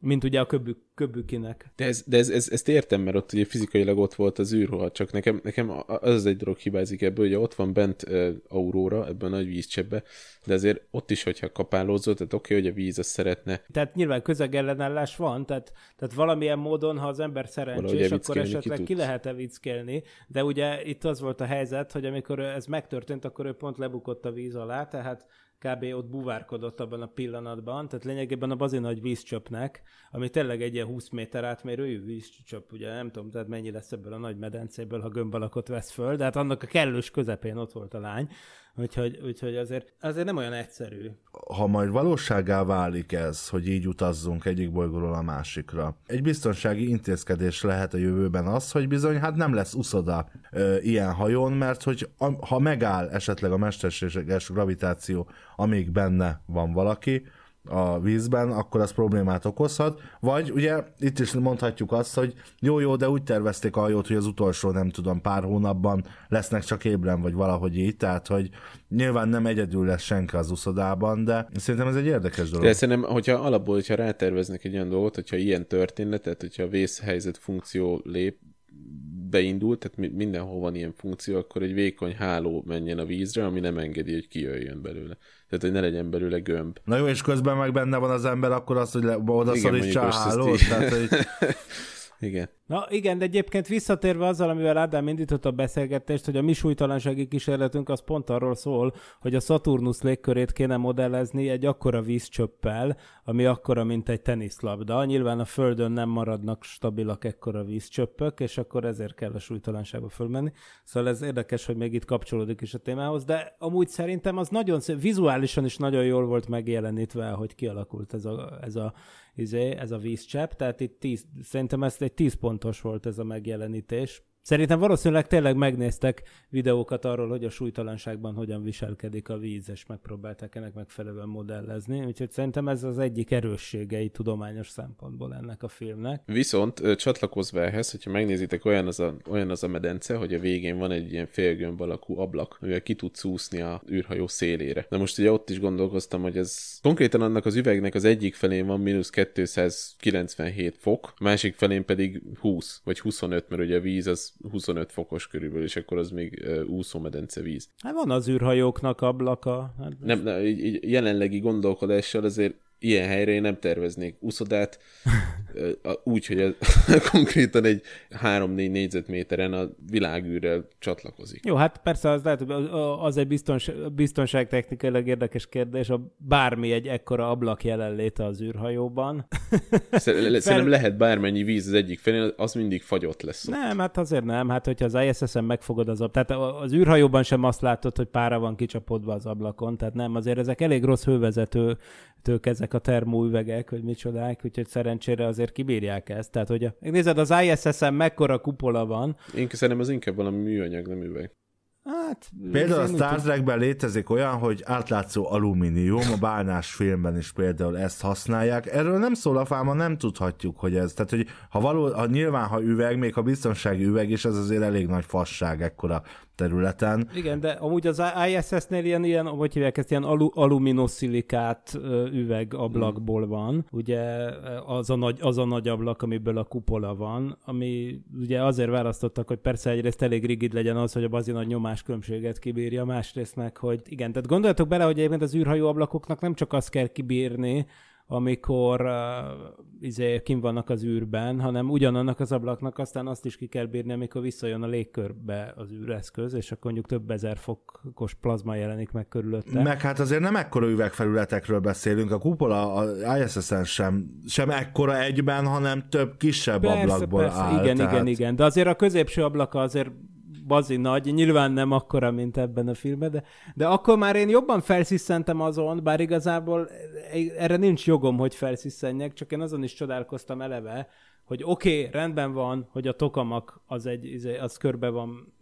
Mint ugye a köbük, köbükinek. De, ez, de ez, ez, ezt értem, mert ott ugye fizikailag ott volt az űrruha, csak nekem, nekem az, az egy dolog hibázik ebből, hogy ott van bent uh, Aurora, ebben a nagy vízcseppbe, de azért ott is, hogyha kapálózott, tehát oké, okay, hogy a víz azt szeretne. Tehát nyilván közegellenállás van, tehát, tehát valamilyen módon, ha az ember szerencsés, akkor esetleg ki, ki lehet evickelni, de ugye itt az volt a helyzet, hogy amikor ez megtörtént, akkor ő pont lebukott a víz alá, tehát kb. ott buvárkodott abban a pillanatban, tehát lényegében a azért nagy vízcsöpnek, ami tényleg egy ilyen 20 méter átmérőjű vízcsöp, ugye nem tudom, tehát mennyi lesz ebből a nagy medencéből, ha gömb alakot vesz föl, de hát annak a kellős közepén ott volt a lány, Úgyhogy, úgyhogy azért, azért nem olyan egyszerű. Ha majd valóságá válik ez, hogy így utazzunk egyik bolygóról a másikra, egy biztonsági intézkedés lehet a jövőben az, hogy bizony hát nem lesz uszoda ö, ilyen hajón, mert hogy a, ha megáll esetleg a mesterséges gravitáció, amíg benne van valaki, a vízben, akkor az problémát okozhat. Vagy ugye itt is mondhatjuk azt, hogy jó-jó, de úgy tervezték a hajót, hogy az utolsó, nem tudom, pár hónapban lesznek csak ébren, vagy valahogy így, tehát hogy nyilván nem egyedül lesz senki az uszodában, de szerintem ez egy érdekes dolog. De szerintem, hogyha alapból, hogyha ráterveznek egy olyan dolgot, hogyha ilyen történetet, hogyha a vészhelyzet funkció lép, beindult, tehát mindenhol van ilyen funkció, akkor egy vékony háló menjen a vízre, ami nem engedi, hogy kijöjjön belőle. Tehát, hogy ne legyen belőle gömb. Na jó, és közben meg benne van az ember, akkor az, hogy le, odaszorítsa a hálót. Tehát, hogy... Igen. Na igen, de egyébként visszatérve azzal, amivel Ádám indított a beszélgetést, hogy a mi súlytalansági kísérletünk az pont arról szól, hogy a Saturnus légkörét kéne modellezni egy akkora vízcsöppel, ami akkora, mint egy teniszlabda. Nyilván a Földön nem maradnak stabilak ekkora vízcsöppök, és akkor ezért kell a súlytalanságba fölmenni. Szóval ez érdekes, hogy még itt kapcsolódik is a témához, de amúgy szerintem az nagyon szép, vizuálisan is nagyon jól volt megjelenítve, hogy kialakult ez a, ez a izé, ez a vízcsepp, tehát itt tíz, szerintem ez egy 10 pontos volt ez a megjelenítés, Szerintem valószínűleg tényleg megnéztek videókat arról, hogy a súlytalanságban hogyan viselkedik a víz, és megpróbálták ennek megfelelően modellezni. Úgyhogy szerintem ez az egyik erősségei tudományos szempontból ennek a filmnek. Viszont csatlakozva ehhez, hogyha megnézitek, olyan az a, olyan az a medence, hogy a végén van egy ilyen félgömb alakú ablak, amivel ki tud szúszni a űrhajó szélére. Na most ugye ott is gondolkoztam, hogy ez konkrétan annak az üvegnek az egyik felén van mínusz 297 fok, a másik felén pedig 20 vagy 25, mert ugye a víz az 25 fokos körülbelül, és akkor az még úszómedence víz. Hát van az űrhajóknak ablaka. Hát nem, nem így, így jelenlegi gondolkodással azért ilyen helyre én nem terveznék úszodát, úgy, hogy ez konkrétan egy 3-4 négyzetméteren a világűrrel csatlakozik. Jó, hát persze az lehet, hogy az egy biztons, biztonságtechnikailag érdekes kérdés, a bármi egy ekkora ablak jelenléte az űrhajóban. Szerintem lehet bármennyi víz az egyik felén, az mindig fagyott lesz. Ott. Nem, hát azért nem, hát hogyha az ISS-en megfogod az ablakon, tehát az űrhajóban sem azt látod, hogy pára van kicsapodva az ablakon, tehát nem, azért ezek elég rossz hővezetők ezek ezek a termóüvegek, hogy micsodák, úgyhogy szerencsére azért kibírják ezt. Tehát, hogy a, nézed, az ISS-en mekkora kupola van. Én szerintem az inkább valami műanyag, nem üveg. Hát, például a Star Trekben létezik olyan, hogy átlátszó alumínium, a bánás filmben is például ezt használják. Erről nem szól a fáma, nem tudhatjuk, hogy ez. Tehát, hogy ha való, ha nyilván, ha üveg, még a biztonsági üveg is, ez azért elég nagy fasság ekkora területen. Igen, de amúgy az ISS-nél ilyen, ilyen hogy hívják ezt, ilyen alu, aluminoszilikát ablakból hmm. van, ugye az a, nagy, az a nagy ablak, amiből a kupola van, ami ugye azért választottak, hogy persze egyrészt elég rigid legyen az, hogy a bazi nagy nyomás különbséget kibírja, másrészt meg, hogy igen, tehát gondoljatok bele, hogy egyébként az űrhajó ablakoknak nem csak azt kell kibírni, amikor uh, izé, kim vannak az űrben, hanem ugyanannak az ablaknak aztán azt is ki kell bírni, amikor visszajön a légkörbe az űreszköz, és akkor mondjuk több ezer fokos plazma jelenik meg körülötte. Meg hát azért nem ekkora üvegfelületekről beszélünk, a kupola a ISS-en sem, sem ekkora egyben, hanem több kisebb persze, ablakból persze, áll. Igen, tehát... igen, igen, de azért a középső ablaka azért bazi nagy, nyilván nem akkora, mint ebben a filmben, de, de akkor már én jobban felsziszentem azon, bár igazából eh, eh, erre nincs jogom, hogy felsziszenjek, csak én azon is csodálkoztam eleve, hogy oké, okay, rendben van, hogy a tokamak az egy, izé, az körbe van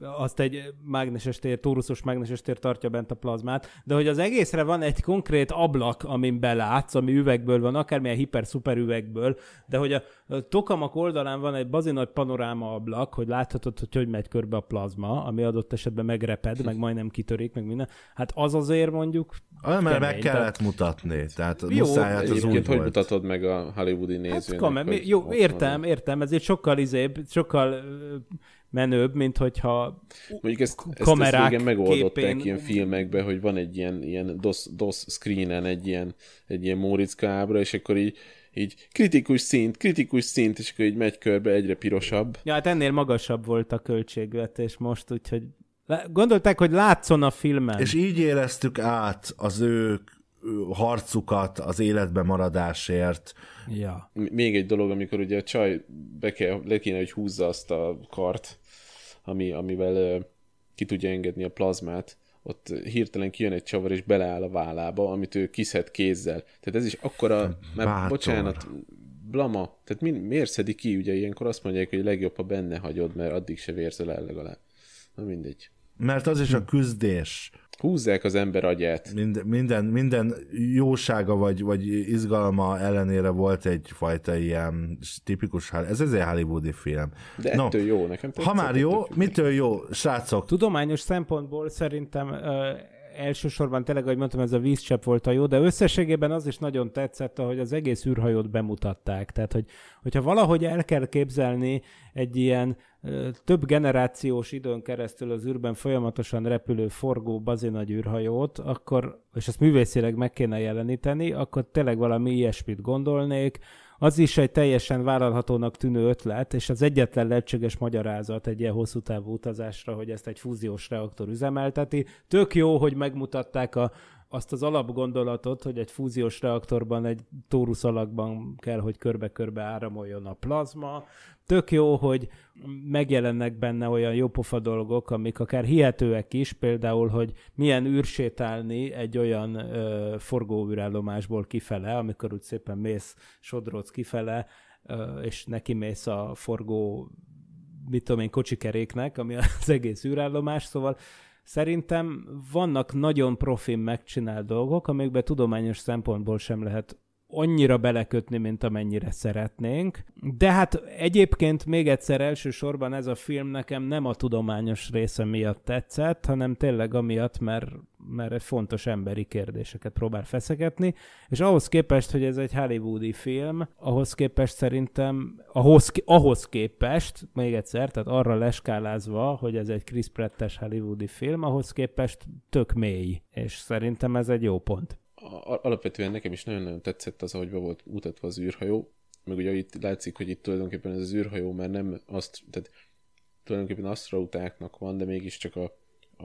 azt egy mágneses tér, tóruszos mágneses tér tartja bent a plazmát, de hogy az egészre van egy konkrét ablak, amin belátsz, ami üvegből van, akármilyen hiper-szuper üvegből, de hogy a tokamak oldalán van egy bazi nagy panoráma ablak, hogy láthatod, hogy hogy megy körbe a plazma, ami adott esetben megreped, meg majdnem kitörik, meg minden. Hát az azért mondjuk... Olyan, ah, mert meg kellett mutatni, tehát jó, hát az úgy hogy mutatod meg a hollywoodi nézőnek? Hát, kamer, jó, értem, értem, ezért sokkal izébb, sokkal menőbb, mint hogyha Mondjuk ezt, kamerák ezt, ezt megoldották képén... ilyen filmekben, hogy van egy ilyen, ilyen DOS, DOS screenen egy ilyen, egy ilyen Móriczka ábra, és akkor így így kritikus szint, kritikus szint, és akkor így megy körbe egyre pirosabb. Ja, hát ennél magasabb volt a költségvetés most, úgyhogy gondolták, hogy látszon a filmen. És így éreztük át az ő harcukat az életbe maradásért. Ja. M- még egy dolog, amikor ugye a csaj be kell, le kéne, hogy húzza azt a kart, ami, amivel ki tudja engedni a plazmát, ott hirtelen kijön egy csavar, és beleáll a vállába, amit ő kiszed kézzel. Tehát ez is akkora, mert hát, Bátor. bocsánat, blama. Tehát mi, miért szedi ki? Ugye ilyenkor azt mondják, hogy legjobb, ha benne hagyod, mert addig se vérzel el legalább. Na mindegy. Mert az is a hm. küzdés. Húzzák az ember agyát. Mind minden, minden jósága vagy, vagy izgalma ellenére volt egyfajta ilyen tipikus, ez ez egy hollywoodi film. De no, ettől jó, nekem tetszett, Ha már jó, mitől jó, srácok? Tudományos szempontból szerintem ö, elsősorban tényleg, ahogy mondtam, ez a vízcsepp volt a jó, de összességében az is nagyon tetszett, hogy az egész űrhajót bemutatták. Tehát, hogy, hogyha valahogy el kell képzelni egy ilyen több generációs időn keresztül az űrben folyamatosan repülő forgó bazinagy űrhajót, akkor, és ezt művészileg meg kéne jeleníteni, akkor tényleg valami ilyesmit gondolnék. Az is egy teljesen vállalhatónak tűnő ötlet, és az egyetlen lehetséges magyarázat egy ilyen hosszú távú utazásra, hogy ezt egy fúziós reaktor üzemelteti. Tök jó, hogy megmutatták a azt az alapgondolatot, hogy egy fúziós reaktorban egy tórusz alakban kell, hogy körbe-körbe áramoljon a plazma. Tök jó, hogy megjelennek benne olyan jópofa dolgok, amik akár hihetőek is, például, hogy milyen űrsétálni egy olyan ö, forgóűrállomásból kifele, amikor úgy szépen mész, sodróc kifele, ö, és neki mész a forgó mit tudom én, kocsikeréknek, ami az egész űrállomás, szóval Szerintem vannak nagyon profin megcsinált dolgok, amikbe tudományos szempontból sem lehet annyira belekötni, mint amennyire szeretnénk. De hát egyébként még egyszer elsősorban ez a film nekem nem a tudományos része miatt tetszett, hanem tényleg amiatt, mert, mert fontos emberi kérdéseket próbál feszegetni, és ahhoz képest, hogy ez egy hollywoodi film, ahhoz képest szerintem, ahhoz, ahhoz képest, még egyszer, tehát arra leskálázva, hogy ez egy Chris Prattes hollywoodi film, ahhoz képest tök mély, és szerintem ez egy jó pont alapvetően nekem is nagyon-nagyon tetszett az, ahogy be volt mutatva az űrhajó, meg ugye itt látszik, hogy itt tulajdonképpen ez az űrhajó már nem azt, tehát tulajdonképpen asztrautáknak van, de mégiscsak a,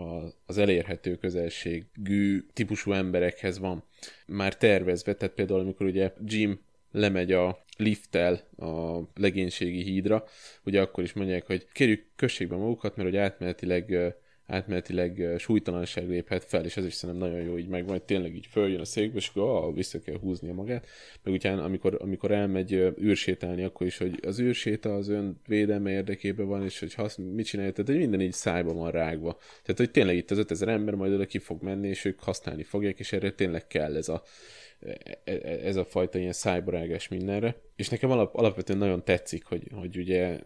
a, az elérhető közelségű típusú emberekhez van már tervezve, tehát például amikor ugye Jim lemegy a lifttel a legénységi hídra, ugye akkor is mondják, hogy kérjük kössék magukat, mert hogy átmenetileg átmenetileg súlytalanság léphet fel, és ez is szerintem nagyon jó, így meg majd tényleg így följön a székbe, és akkor ó, vissza kell húznia magát. Meg utána, amikor, amikor elmegy űrsétálni, akkor is, hogy az űrséta az ön védelme érdekében van, és hogy hasz, mit csinálja, tehát hogy minden így szájba van rágva. Tehát, hogy tényleg itt az 5000 ember majd oda ki fog menni, és ők használni fogják, és erre tényleg kell ez a, e, e, ez a fajta ilyen szájbarágás mindenre. És nekem alap, alapvetően nagyon tetszik, hogy, hogy ugye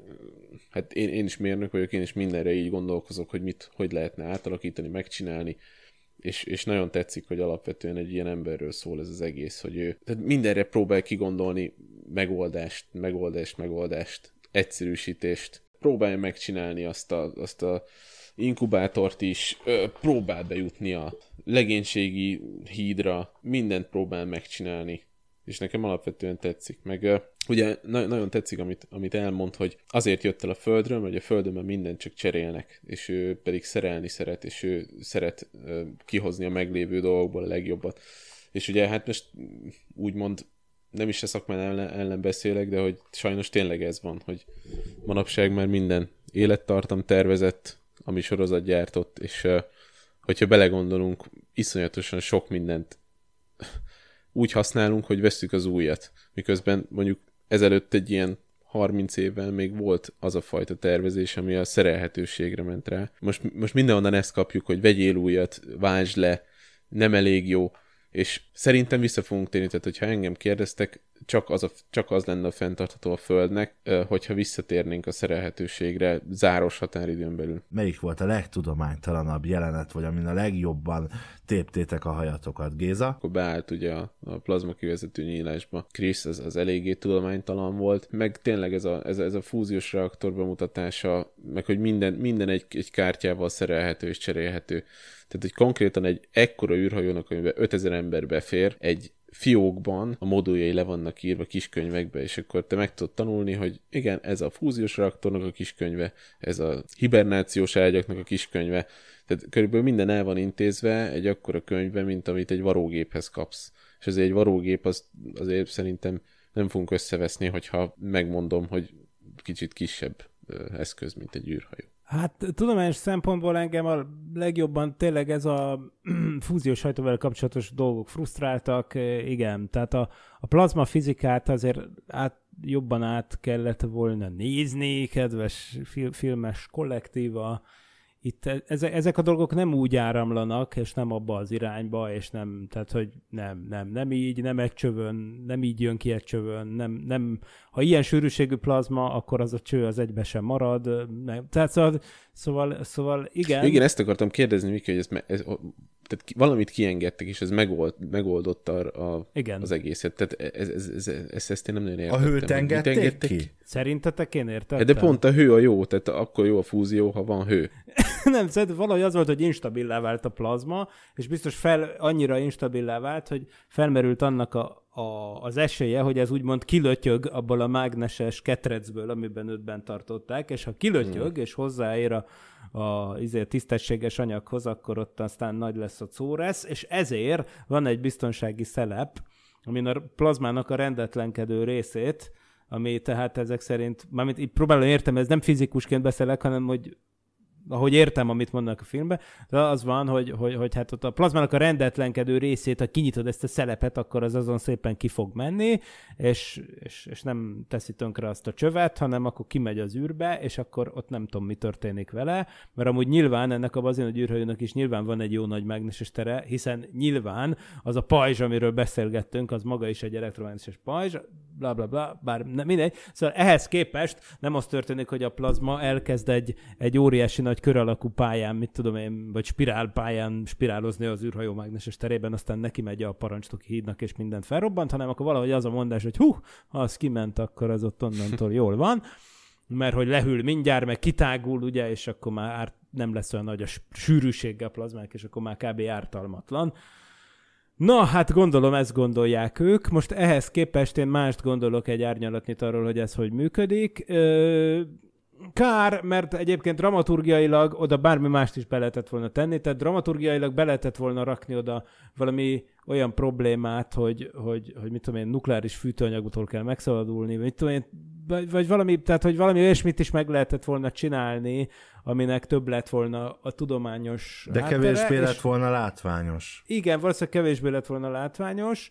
hát én, én is mérnök vagyok, én is mindenre így gondolkozok, hogy mit, hogy lehetne átalakítani, megcsinálni, és, és nagyon tetszik, hogy alapvetően egy ilyen emberről szól ez az egész, hogy ő tehát mindenre próbál kigondolni megoldást, megoldást, megoldást, egyszerűsítést, próbálja megcsinálni azt a, azt a inkubátort is, ö, próbál bejutni a legénységi hídra, mindent próbál megcsinálni és nekem alapvetően tetszik. Meg ugye na- nagyon tetszik, amit, amit elmond, hogy azért jött el a földről, hogy a földön már mindent csak cserélnek, és ő pedig szerelni szeret, és ő szeret kihozni a meglévő dolgokból a legjobbat. És ugye hát most úgymond nem is a szakmán ellen, ellen beszélek, de hogy sajnos tényleg ez van, hogy manapság már minden élettartam tervezett, ami sorozat gyártott, és hogyha belegondolunk, iszonyatosan sok mindent úgy használunk, hogy veszük az újat. Miközben mondjuk ezelőtt egy ilyen 30 évvel még volt az a fajta tervezés, ami a szerelhetőségre ment rá. Most, most mindenhonnan ezt kapjuk, hogy vegyél újat, váltsd le, nem elég jó, és szerintem vissza fogunk térni, tehát hogyha engem kérdeztek, csak az, a, csak az lenne a fenntartható a Földnek, hogyha visszatérnénk a szerelhetőségre záros határidőn belül. Melyik volt a legtudománytalanabb jelenet, vagy amin a legjobban téptétek a hajatokat, Géza? Akkor beállt ugye a, a plazma kivezető nyílásba. Krisz az, az eléggé tudománytalan volt, meg tényleg ez a, ez, ez a fúziós reaktor bemutatása, meg hogy minden, minden egy, egy kártyával szerelhető és cserélhető. Tehát, hogy konkrétan egy ekkora űrhajónak, amiben 5000 ember befér, egy fiókban a moduljai le vannak írva kiskönyvekbe, és akkor te meg tudod tanulni, hogy igen, ez a fúziós reaktornak a kiskönyve, ez a hibernációs ágyaknak a kiskönyve, tehát körülbelül minden el van intézve egy akkora könyvbe, mint amit egy varógéphez kapsz. És azért egy varógép az, azért szerintem nem fogunk összeveszni, hogyha megmondom, hogy kicsit kisebb eszköz, mint egy űrhajó. Hát tudományos szempontból engem a legjobban tényleg ez a fúziós sajtóvel kapcsolatos dolgok frusztráltak, eh, igen, tehát a, a plazma fizikát azért át, jobban át kellett volna nézni, kedves fil- filmes kollektíva, itt e- ezek a dolgok nem úgy áramlanak, és nem abba az irányba, és nem, tehát hogy nem, nem, nem így, nem egy csövön, nem így jön ki egy csövön, nem, nem, ha ilyen sűrűségű plazma, akkor az a cső az egybe sem marad, nem. tehát szóval, szóval, szóval igen. Igen, ezt akartam kérdezni, Miki, hogy ez, ez tehát valamit kiengedtek, és ez megold, megoldotta a, Igen. az egészet. Tehát ez, ez, ez, ez, ezt én nem nagyon értettem. A hőt engedték, engedték ki? Szerintetek én értettem? De pont a hő a jó, tehát akkor jó a fúzió, ha van hő. nem, szerintem valahogy az volt, hogy instabilá vált a plazma, és biztos fel, annyira instabilá vált, hogy felmerült annak a, a, az esélye, hogy ez úgymond kilötyög abból a mágneses ketrecből, amiben őt bent tartották, és ha kilötyög, hmm. és hozzáér a a izé, tisztességes anyaghoz, akkor ott aztán nagy lesz a córesz, és ezért van egy biztonsági szelep, amin a plazmának a rendetlenkedő részét, ami tehát ezek szerint, mármint így próbálom értem, ez nem fizikusként beszélek, hanem hogy ahogy értem, amit mondanak a filmben, de az van, hogy, hogy, hogy hát ott a plazmának a rendetlenkedő részét, ha kinyitod ezt a szelepet, akkor az azon szépen ki fog menni, és, és, és nem teszi tönkre azt a csövet, hanem akkor kimegy az űrbe, és akkor ott nem tudom, mi történik vele, mert amúgy nyilván ennek a hogy űrhajónak is nyilván van egy jó nagy mágneses tere, hiszen nyilván az a pajzs, amiről beszélgettünk, az maga is egy elektromágneses pajzs, bla bla bla, bár nem mindegy. Szóval ehhez képest nem az történik, hogy a plazma elkezd egy, egy óriási nagy kör alakú pályán, mit tudom én, vagy spirál pályán spirálozni az űrhajó mágneses terében, aztán neki megy a parancsnoki hídnak, és mindent felrobbant, hanem akkor valahogy az a mondás, hogy hú, ha az kiment, akkor az ott onnantól jól van mert hogy lehűl mindjárt, meg kitágul, ugye, és akkor már árt, nem lesz olyan nagy a sűrűséggel a plazmák, és akkor már kb. ártalmatlan. Na, hát gondolom ezt gondolják ők. Most ehhez képest én mást gondolok egy árnyalatnyit arról, hogy ez hogy működik. Ö, kár, mert egyébként dramaturgiailag oda bármi mást is be lehetett volna tenni, tehát dramaturgiailag be lehetett volna rakni oda valami olyan problémát, hogy, hogy, hogy mit tudom én, nukleáris fűtőanyagotól kell megszabadulni, vagy mit tudom én, vagy valami, tehát hogy valami olyasmit is meg lehetett volna csinálni, aminek több lett volna a tudományos De háttere, kevésbé lett volna látványos. Igen, valószínűleg kevésbé lett volna látványos,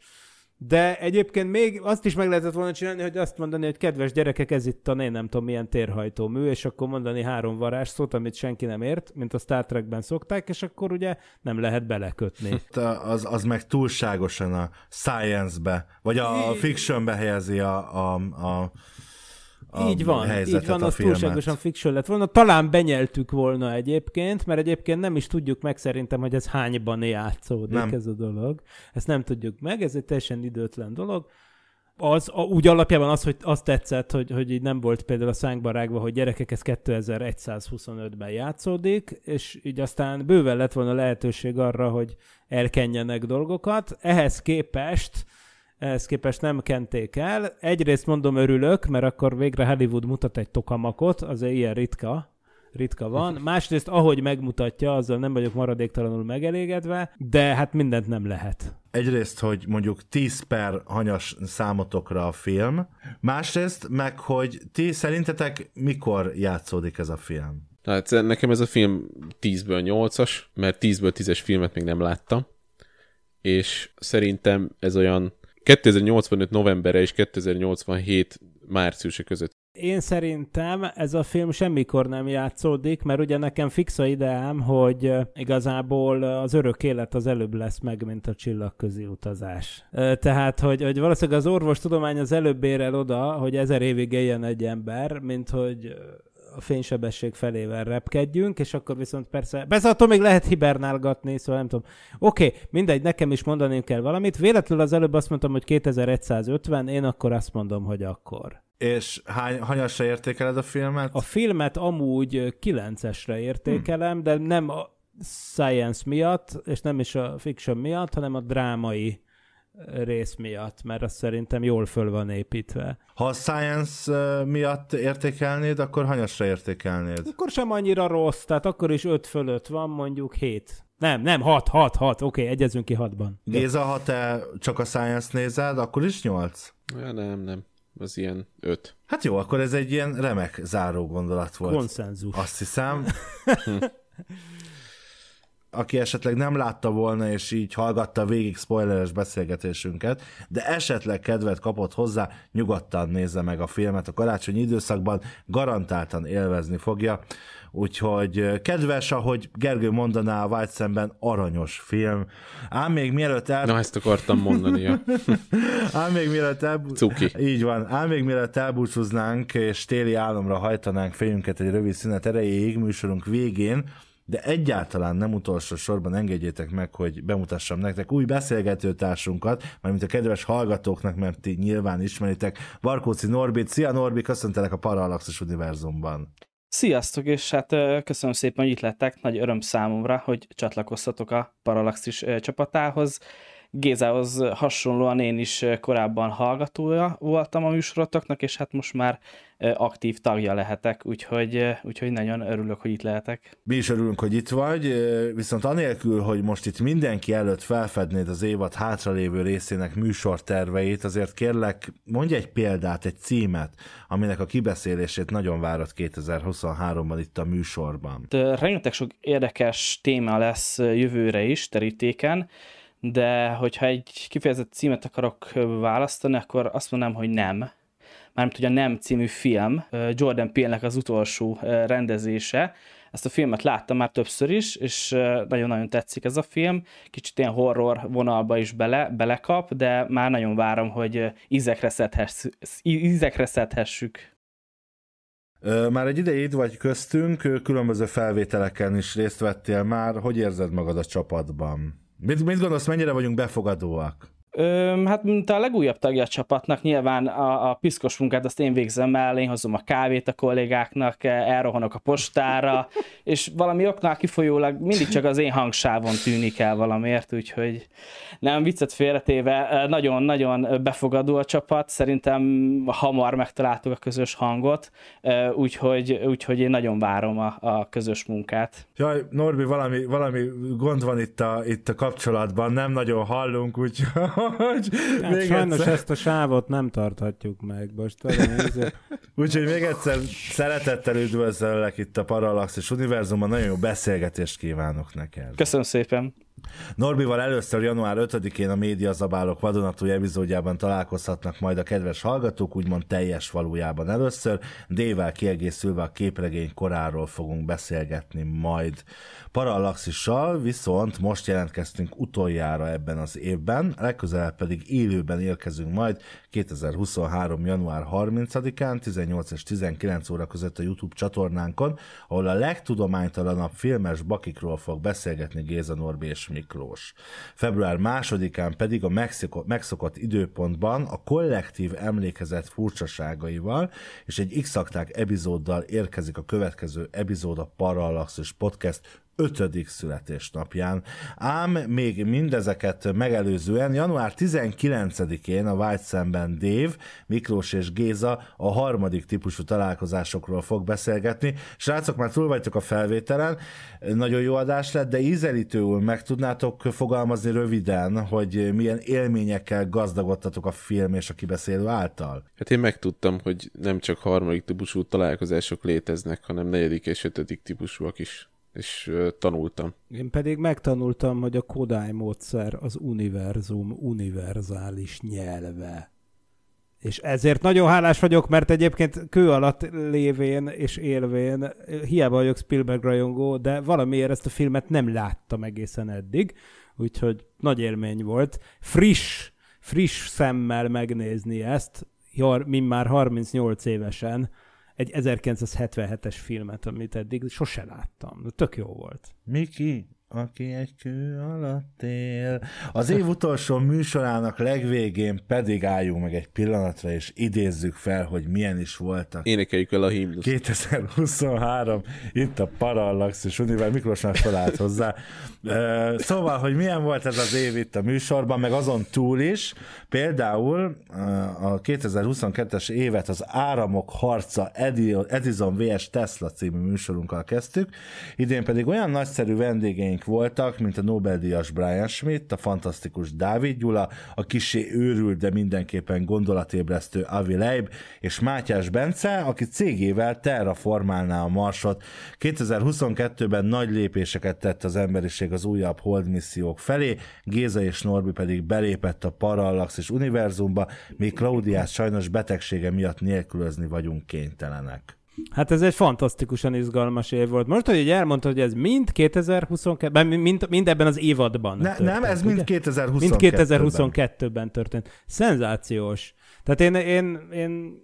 de egyébként még azt is meg lehetett volna csinálni, hogy azt mondani, hogy kedves gyerekek, ez itt a nem tudom milyen térhajtómű, és akkor mondani három varázsszót, amit senki nem ért, mint a Star Trekben szokták, és akkor ugye nem lehet belekötni. Hát, eh, az, az meg túlságosan a science-be, vagy a, a fictionbe helyezi a, a, a a így van, így van, a az filmet. túlságosan fiction lett volna. Talán benyeltük volna egyébként, mert egyébként nem is tudjuk meg szerintem, hogy ez hányban játszódik nem. ez a dolog. Ezt nem tudjuk meg, ez egy teljesen időtlen dolog. Az, a, úgy alapjában az, hogy azt tetszett, hogy, hogy így nem volt például a szánkba rágva, hogy gyerekek, ez 2125-ben játszódik, és így aztán bőven lett volna lehetőség arra, hogy elkenjenek dolgokat. Ehhez képest ehhez képest nem kenték el. Egyrészt mondom, örülök, mert akkor végre Hollywood mutat egy tokamakot, azért ilyen ritka, ritka van. Másrészt, ahogy megmutatja, azzal nem vagyok maradéktalanul megelégedve, de hát mindent nem lehet. Egyrészt, hogy mondjuk 10 per hanyas számotokra a film, másrészt meg, hogy ti szerintetek mikor játszódik ez a film? Hát eh, nekem ez a film 10-ből 8-as, mert 10-ből 10-es filmet még nem láttam, és szerintem ez olyan 2085 novembere és 2087 márciusa között. Én szerintem ez a film semmikor nem játszódik, mert ugye nekem fix a ideám, hogy igazából az örök élet az előbb lesz meg, mint a csillagközi utazás. Tehát, hogy, hogy valószínűleg az orvostudomány az előbb ér el oda, hogy ezer évig éljen egy ember, mint hogy a fénysebesség felével repkedjünk, és akkor viszont persze, persze attól még lehet hibernálgatni, szóval nem tudom. Oké, okay, mindegy, nekem is mondani kell valamit. Véletlenül az előbb azt mondtam, hogy 2150, én akkor azt mondom, hogy akkor. És hány, hanyasra értékeled a filmet? A filmet amúgy 9-esre értékelem, hmm. de nem a science miatt, és nem is a fiction miatt, hanem a drámai rész miatt, mert az szerintem jól föl van építve. Ha a science miatt értékelnéd, akkor hanyasra értékelnéd? Akkor sem annyira rossz, tehát akkor is 5 fölött van, mondjuk 7. Nem, nem, 6, 6, 6, oké, okay, egyezünk ki 6-ban. Géza, ha te csak a science nézed, akkor is 8? Ja, nem, nem az ilyen öt. Hát jó, akkor ez egy ilyen remek záró gondolat volt. Konszenzus. Azt hiszem. aki esetleg nem látta volna, és így hallgatta végig spoileres beszélgetésünket, de esetleg kedvet kapott hozzá, nyugodtan nézze meg a filmet a karácsonyi időszakban, garantáltan élvezni fogja. Úgyhogy kedves, ahogy Gergő mondaná a White szemben, aranyos film. Ám még mielőtt el... Na, ezt akartam mondani. Ja. ám még mielőtt el... Cuki. Így van. Ám még mielőtt elbúcsúznánk, és téli álomra hajtanánk fejünket egy rövid szünet erejéig műsorunk végén, de egyáltalán nem utolsó sorban engedjétek meg, hogy bemutassam nektek új beszélgetőtársunkat, mármint a kedves hallgatóknak, mert ti nyilván ismeritek, Barkóci Norbit. Szia Norbi, köszöntelek a Parallaxis Univerzumban. Sziasztok, és hát köszönöm szépen, hogy itt lettek. Nagy öröm számomra, hogy csatlakoztatok a Parallaxis csapatához. Gézához hasonlóan én is korábban hallgatója voltam a műsorotoknak, és hát most már aktív tagja lehetek, úgyhogy, úgyhogy nagyon örülök, hogy itt lehetek. Mi is örülünk, hogy itt vagy, viszont anélkül, hogy most itt mindenki előtt felfednéd az évad hátralévő részének műsorterveit, azért kérlek, mondj egy példát, egy címet, aminek a kibeszélését nagyon várat 2023-ban itt a műsorban. Rengeteg sok érdekes téma lesz jövőre is terítéken, de hogyha egy kifejezett címet akarok választani, akkor azt mondanám, hogy nem. Mármint ugye a Nem című film, Jordan peele az utolsó rendezése. Ezt a filmet láttam már többször is, és nagyon-nagyon tetszik ez a film. Kicsit ilyen horror vonalba is bele, belekap, de már nagyon várom, hogy ízekre, szedhess, ízekre szedhessük. Már egy ideig vagy köztünk, különböző felvételeken is részt vettél már. Hogy érzed magad a csapatban? Mit, mit gondolsz, mennyire vagyunk befogadóak? Ö, hát mint a legújabb tagja a csapatnak, nyilván a, a piszkos munkát azt én végzem el, én hozom a kávét a kollégáknak, e, elrohanok a postára, és valami oknál kifolyólag mindig csak az én hangsávon tűnik el valamiért, úgyhogy nem viccet félretéve, nagyon-nagyon e, befogadó a csapat, szerintem hamar megtaláltuk a közös hangot, e, úgyhogy, úgyhogy én nagyon várom a, a közös munkát. Jaj, Norbi, valami, valami gond van itt a, itt a kapcsolatban, nem nagyon hallunk, úgyhogy hogy hát még sajnos egyszer... ezt a sávot nem tarthatjuk meg most. Izé- Úgyhogy még egyszer szeretettel üdvözöllek itt a Parallaxis Univerzumban, nagyon jó beszélgetést kívánok neked. Köszönöm szépen. Norbival először január 5-én a Média Zabálok vadonatúj epizódjában találkozhatnak majd a kedves hallgatók, úgymond teljes valójában először. Dével kiegészülve a képregény koráról fogunk beszélgetni majd. Parallaxissal viszont most jelentkeztünk utoljára ebben az évben, legközelebb pedig élőben érkezünk majd 2023. január 30-án 18 és 19 óra között a YouTube csatornánkon, ahol a legtudománytalanabb filmes bakikról fog beszélgetni Géza Norbi és Mészáros Miklós. Február másodikán pedig a Mexiko- megszokott időpontban a kollektív emlékezet furcsaságaival és egy x epizóddal érkezik a következő epizód a Parallaxis Podcast ötödik születésnapján. Ám még mindezeket megelőzően január 19-én a White szemben Dév, Miklós és Géza a harmadik típusú találkozásokról fog beszélgetni. Srácok, már túl vagytok a felvételen, nagyon jó adás lett, de ízelítőül meg tudnátok fogalmazni röviden, hogy milyen élményekkel gazdagodtatok a film és a kibeszélő által? Hát én megtudtam, hogy nem csak harmadik típusú találkozások léteznek, hanem negyedik és ötödik típusúak is és tanultam. Én pedig megtanultam, hogy a Kodály módszer az univerzum univerzális nyelve. És ezért nagyon hálás vagyok, mert egyébként kő alatt lévén és élvén, hiába vagyok Spielberg rajongó, de valamiért ezt a filmet nem láttam egészen eddig, úgyhogy nagy élmény volt. Friss, friss szemmel megnézni ezt, mint már 38 évesen, egy 1977-es filmet, amit eddig sose láttam. Tök jó volt. Miki, aki egy kő alatt él. Az év utolsó műsorának legvégén pedig álljunk meg egy pillanatra, és idézzük fel, hogy milyen is voltak. Énekeljük el a himnusz. 2023, itt a Parallax, és Univel Miklósnak felállt hozzá. Szóval, hogy milyen volt ez az év itt a műsorban, meg azon túl is, például a 2022-es évet az Áramok harca Edison vs. Tesla című műsorunkkal kezdtük, idén pedig olyan nagyszerű vendégeink akik voltak, mint a Nobel-díjas Brian Schmidt, a fantasztikus Dávid Gyula, a kisé őrült, de mindenképpen gondolatébresztő Avi Leib, és Mátyás Bence, aki cégével terraformálná a Marsot. 2022-ben nagy lépéseket tett az emberiség az újabb hold missziók felé, Géza és Norbi pedig belépett a és univerzumba, míg Claudiát sajnos betegsége miatt nélkülözni vagyunk kénytelenek. Hát ez egy fantasztikusan izgalmas év volt. Most, hogy így elmondtad, hogy ez mind 2022-ben, mind, mind ebben az évadban ne, történt, Nem, ez ugye? mind 2022-ben. Mind 2022-ben történt. Szenzációs. Tehát én, én, én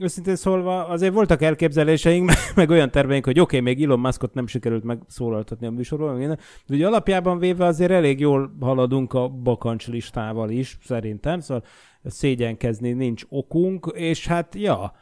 őszintén szólva, azért voltak elképzeléseink, meg, meg olyan terveink, hogy oké, okay, még Elon Muskot nem sikerült megszólaltatni a műsorban, de ugye alapjában véve azért elég jól haladunk a bakancs listával is, szerintem, szóval szégyenkezni nincs okunk, és hát ja,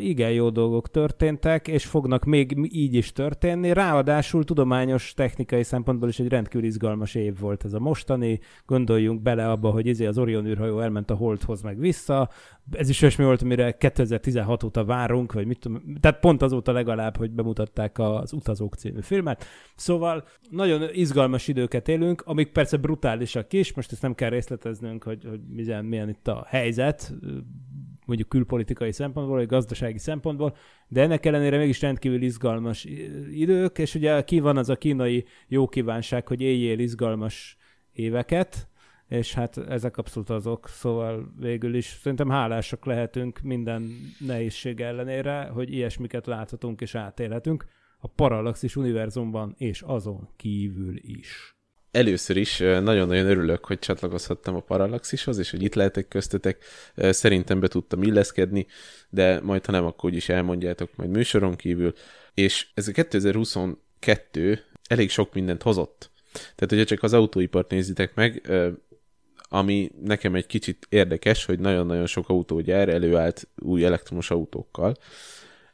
igen jó dolgok történtek, és fognak még így is történni. Ráadásul tudományos, technikai szempontból is egy rendkívül izgalmas év volt ez a mostani. Gondoljunk bele abba, hogy izé az Orion űrhajó elment a Holdhoz meg vissza. Ez is olyasmi volt, amire 2016 óta várunk, vagy mit tudom, tehát pont azóta legalább, hogy bemutatták az Utazók című filmet. Szóval nagyon izgalmas időket élünk, amik persze brutálisak is, most ezt nem kell részleteznünk, hogy, hogy milyen, milyen itt a helyzet, mondjuk külpolitikai szempontból, vagy gazdasági szempontból, de ennek ellenére mégis rendkívül izgalmas eh, idők, és ugye ki van az a kínai jó kívánság, hogy éljél izgalmas éveket, és hát ezek abszolút azok, szóval végül is szerintem hálásak lehetünk minden nehézség ellenére, hogy ilyesmiket láthatunk és átélhetünk a Parallaxis univerzumban és azon kívül is először is nagyon-nagyon örülök, hogy csatlakozhattam a Parallaxishoz, és hogy itt lehetek köztetek. Szerintem be tudtam illeszkedni, de majd ha nem, akkor úgyis elmondjátok majd műsoron kívül. És ez a 2022 elég sok mindent hozott. Tehát, hogyha csak az autóipart nézitek meg, ami nekem egy kicsit érdekes, hogy nagyon-nagyon sok autógyár előállt új elektromos autókkal,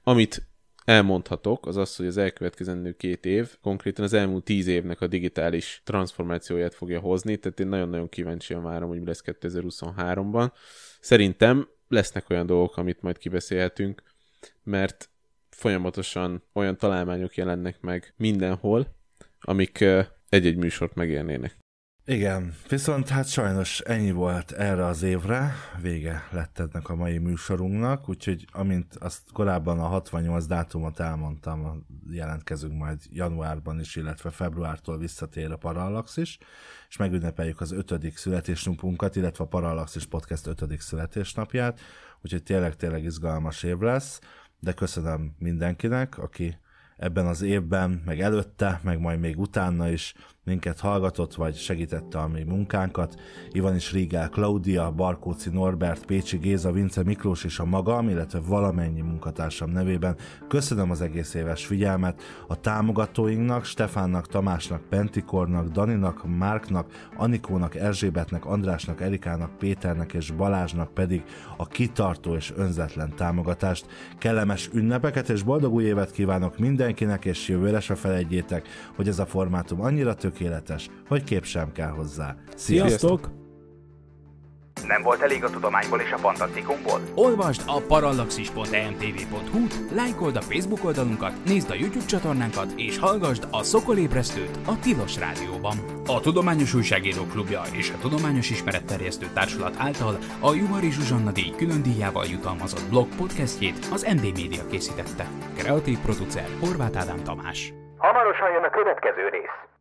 amit elmondhatok, az az, hogy az elkövetkezendő két év konkrétan az elmúlt tíz évnek a digitális transformációját fogja hozni, tehát én nagyon-nagyon kíváncsian várom, hogy mi lesz 2023-ban. Szerintem lesznek olyan dolgok, amit majd kibeszélhetünk, mert folyamatosan olyan találmányok jelennek meg mindenhol, amik egy-egy műsort megérnének. Igen, viszont hát sajnos ennyi volt erre az évre, vége lett ennek a mai műsorunknak, úgyhogy amint azt korábban a 68 dátumot elmondtam, jelentkezünk majd januárban is, illetve februártól visszatér a Parallax is, és megünnepeljük az ötödik születésnapunkat, illetve a Parallax is podcast ötödik születésnapját, úgyhogy tényleg-tényleg izgalmas év lesz, de köszönöm mindenkinek, aki ebben az évben, meg előtte, meg majd még utána is minket hallgatott, vagy segítette a mi munkánkat. Ivan is Rigel Klaudia, Barkóci Norbert, Pécsi Géza, Vince Miklós és a magam, illetve valamennyi munkatársam nevében köszönöm az egész éves figyelmet a támogatóinknak, Stefánnak, Tamásnak, Pentikornak, Daninak, Márknak, Anikónak, Erzsébetnek, Andrásnak, Erikának, Péternek és Balázsnak pedig a kitartó és önzetlen támogatást. Kellemes ünnepeket és boldog új évet kívánok mindenkinek, és jövőre se felejtjétek, hogy ez a formátum annyira tök tökéletes, hogy kép sem kell hozzá. Sziasztok! Sziasztok. Nem volt elég a tudományból és a fantasztikumból? Olvasd a parallaxis.emtv.hu, lájkold a Facebook oldalunkat, nézd a YouTube csatornánkat, és hallgassd a Szokolébresztőt a Tilos Rádióban. A Tudományos Újságíró Klubja és a Tudományos Ismeretterjesztő Társulat által a Juhari Zsuzsanna díj külön díjával jutalmazott blog podcastjét az MD Media készítette. Kreatív producer Horváth Ádám Tamás. Hamarosan jön a következő rész.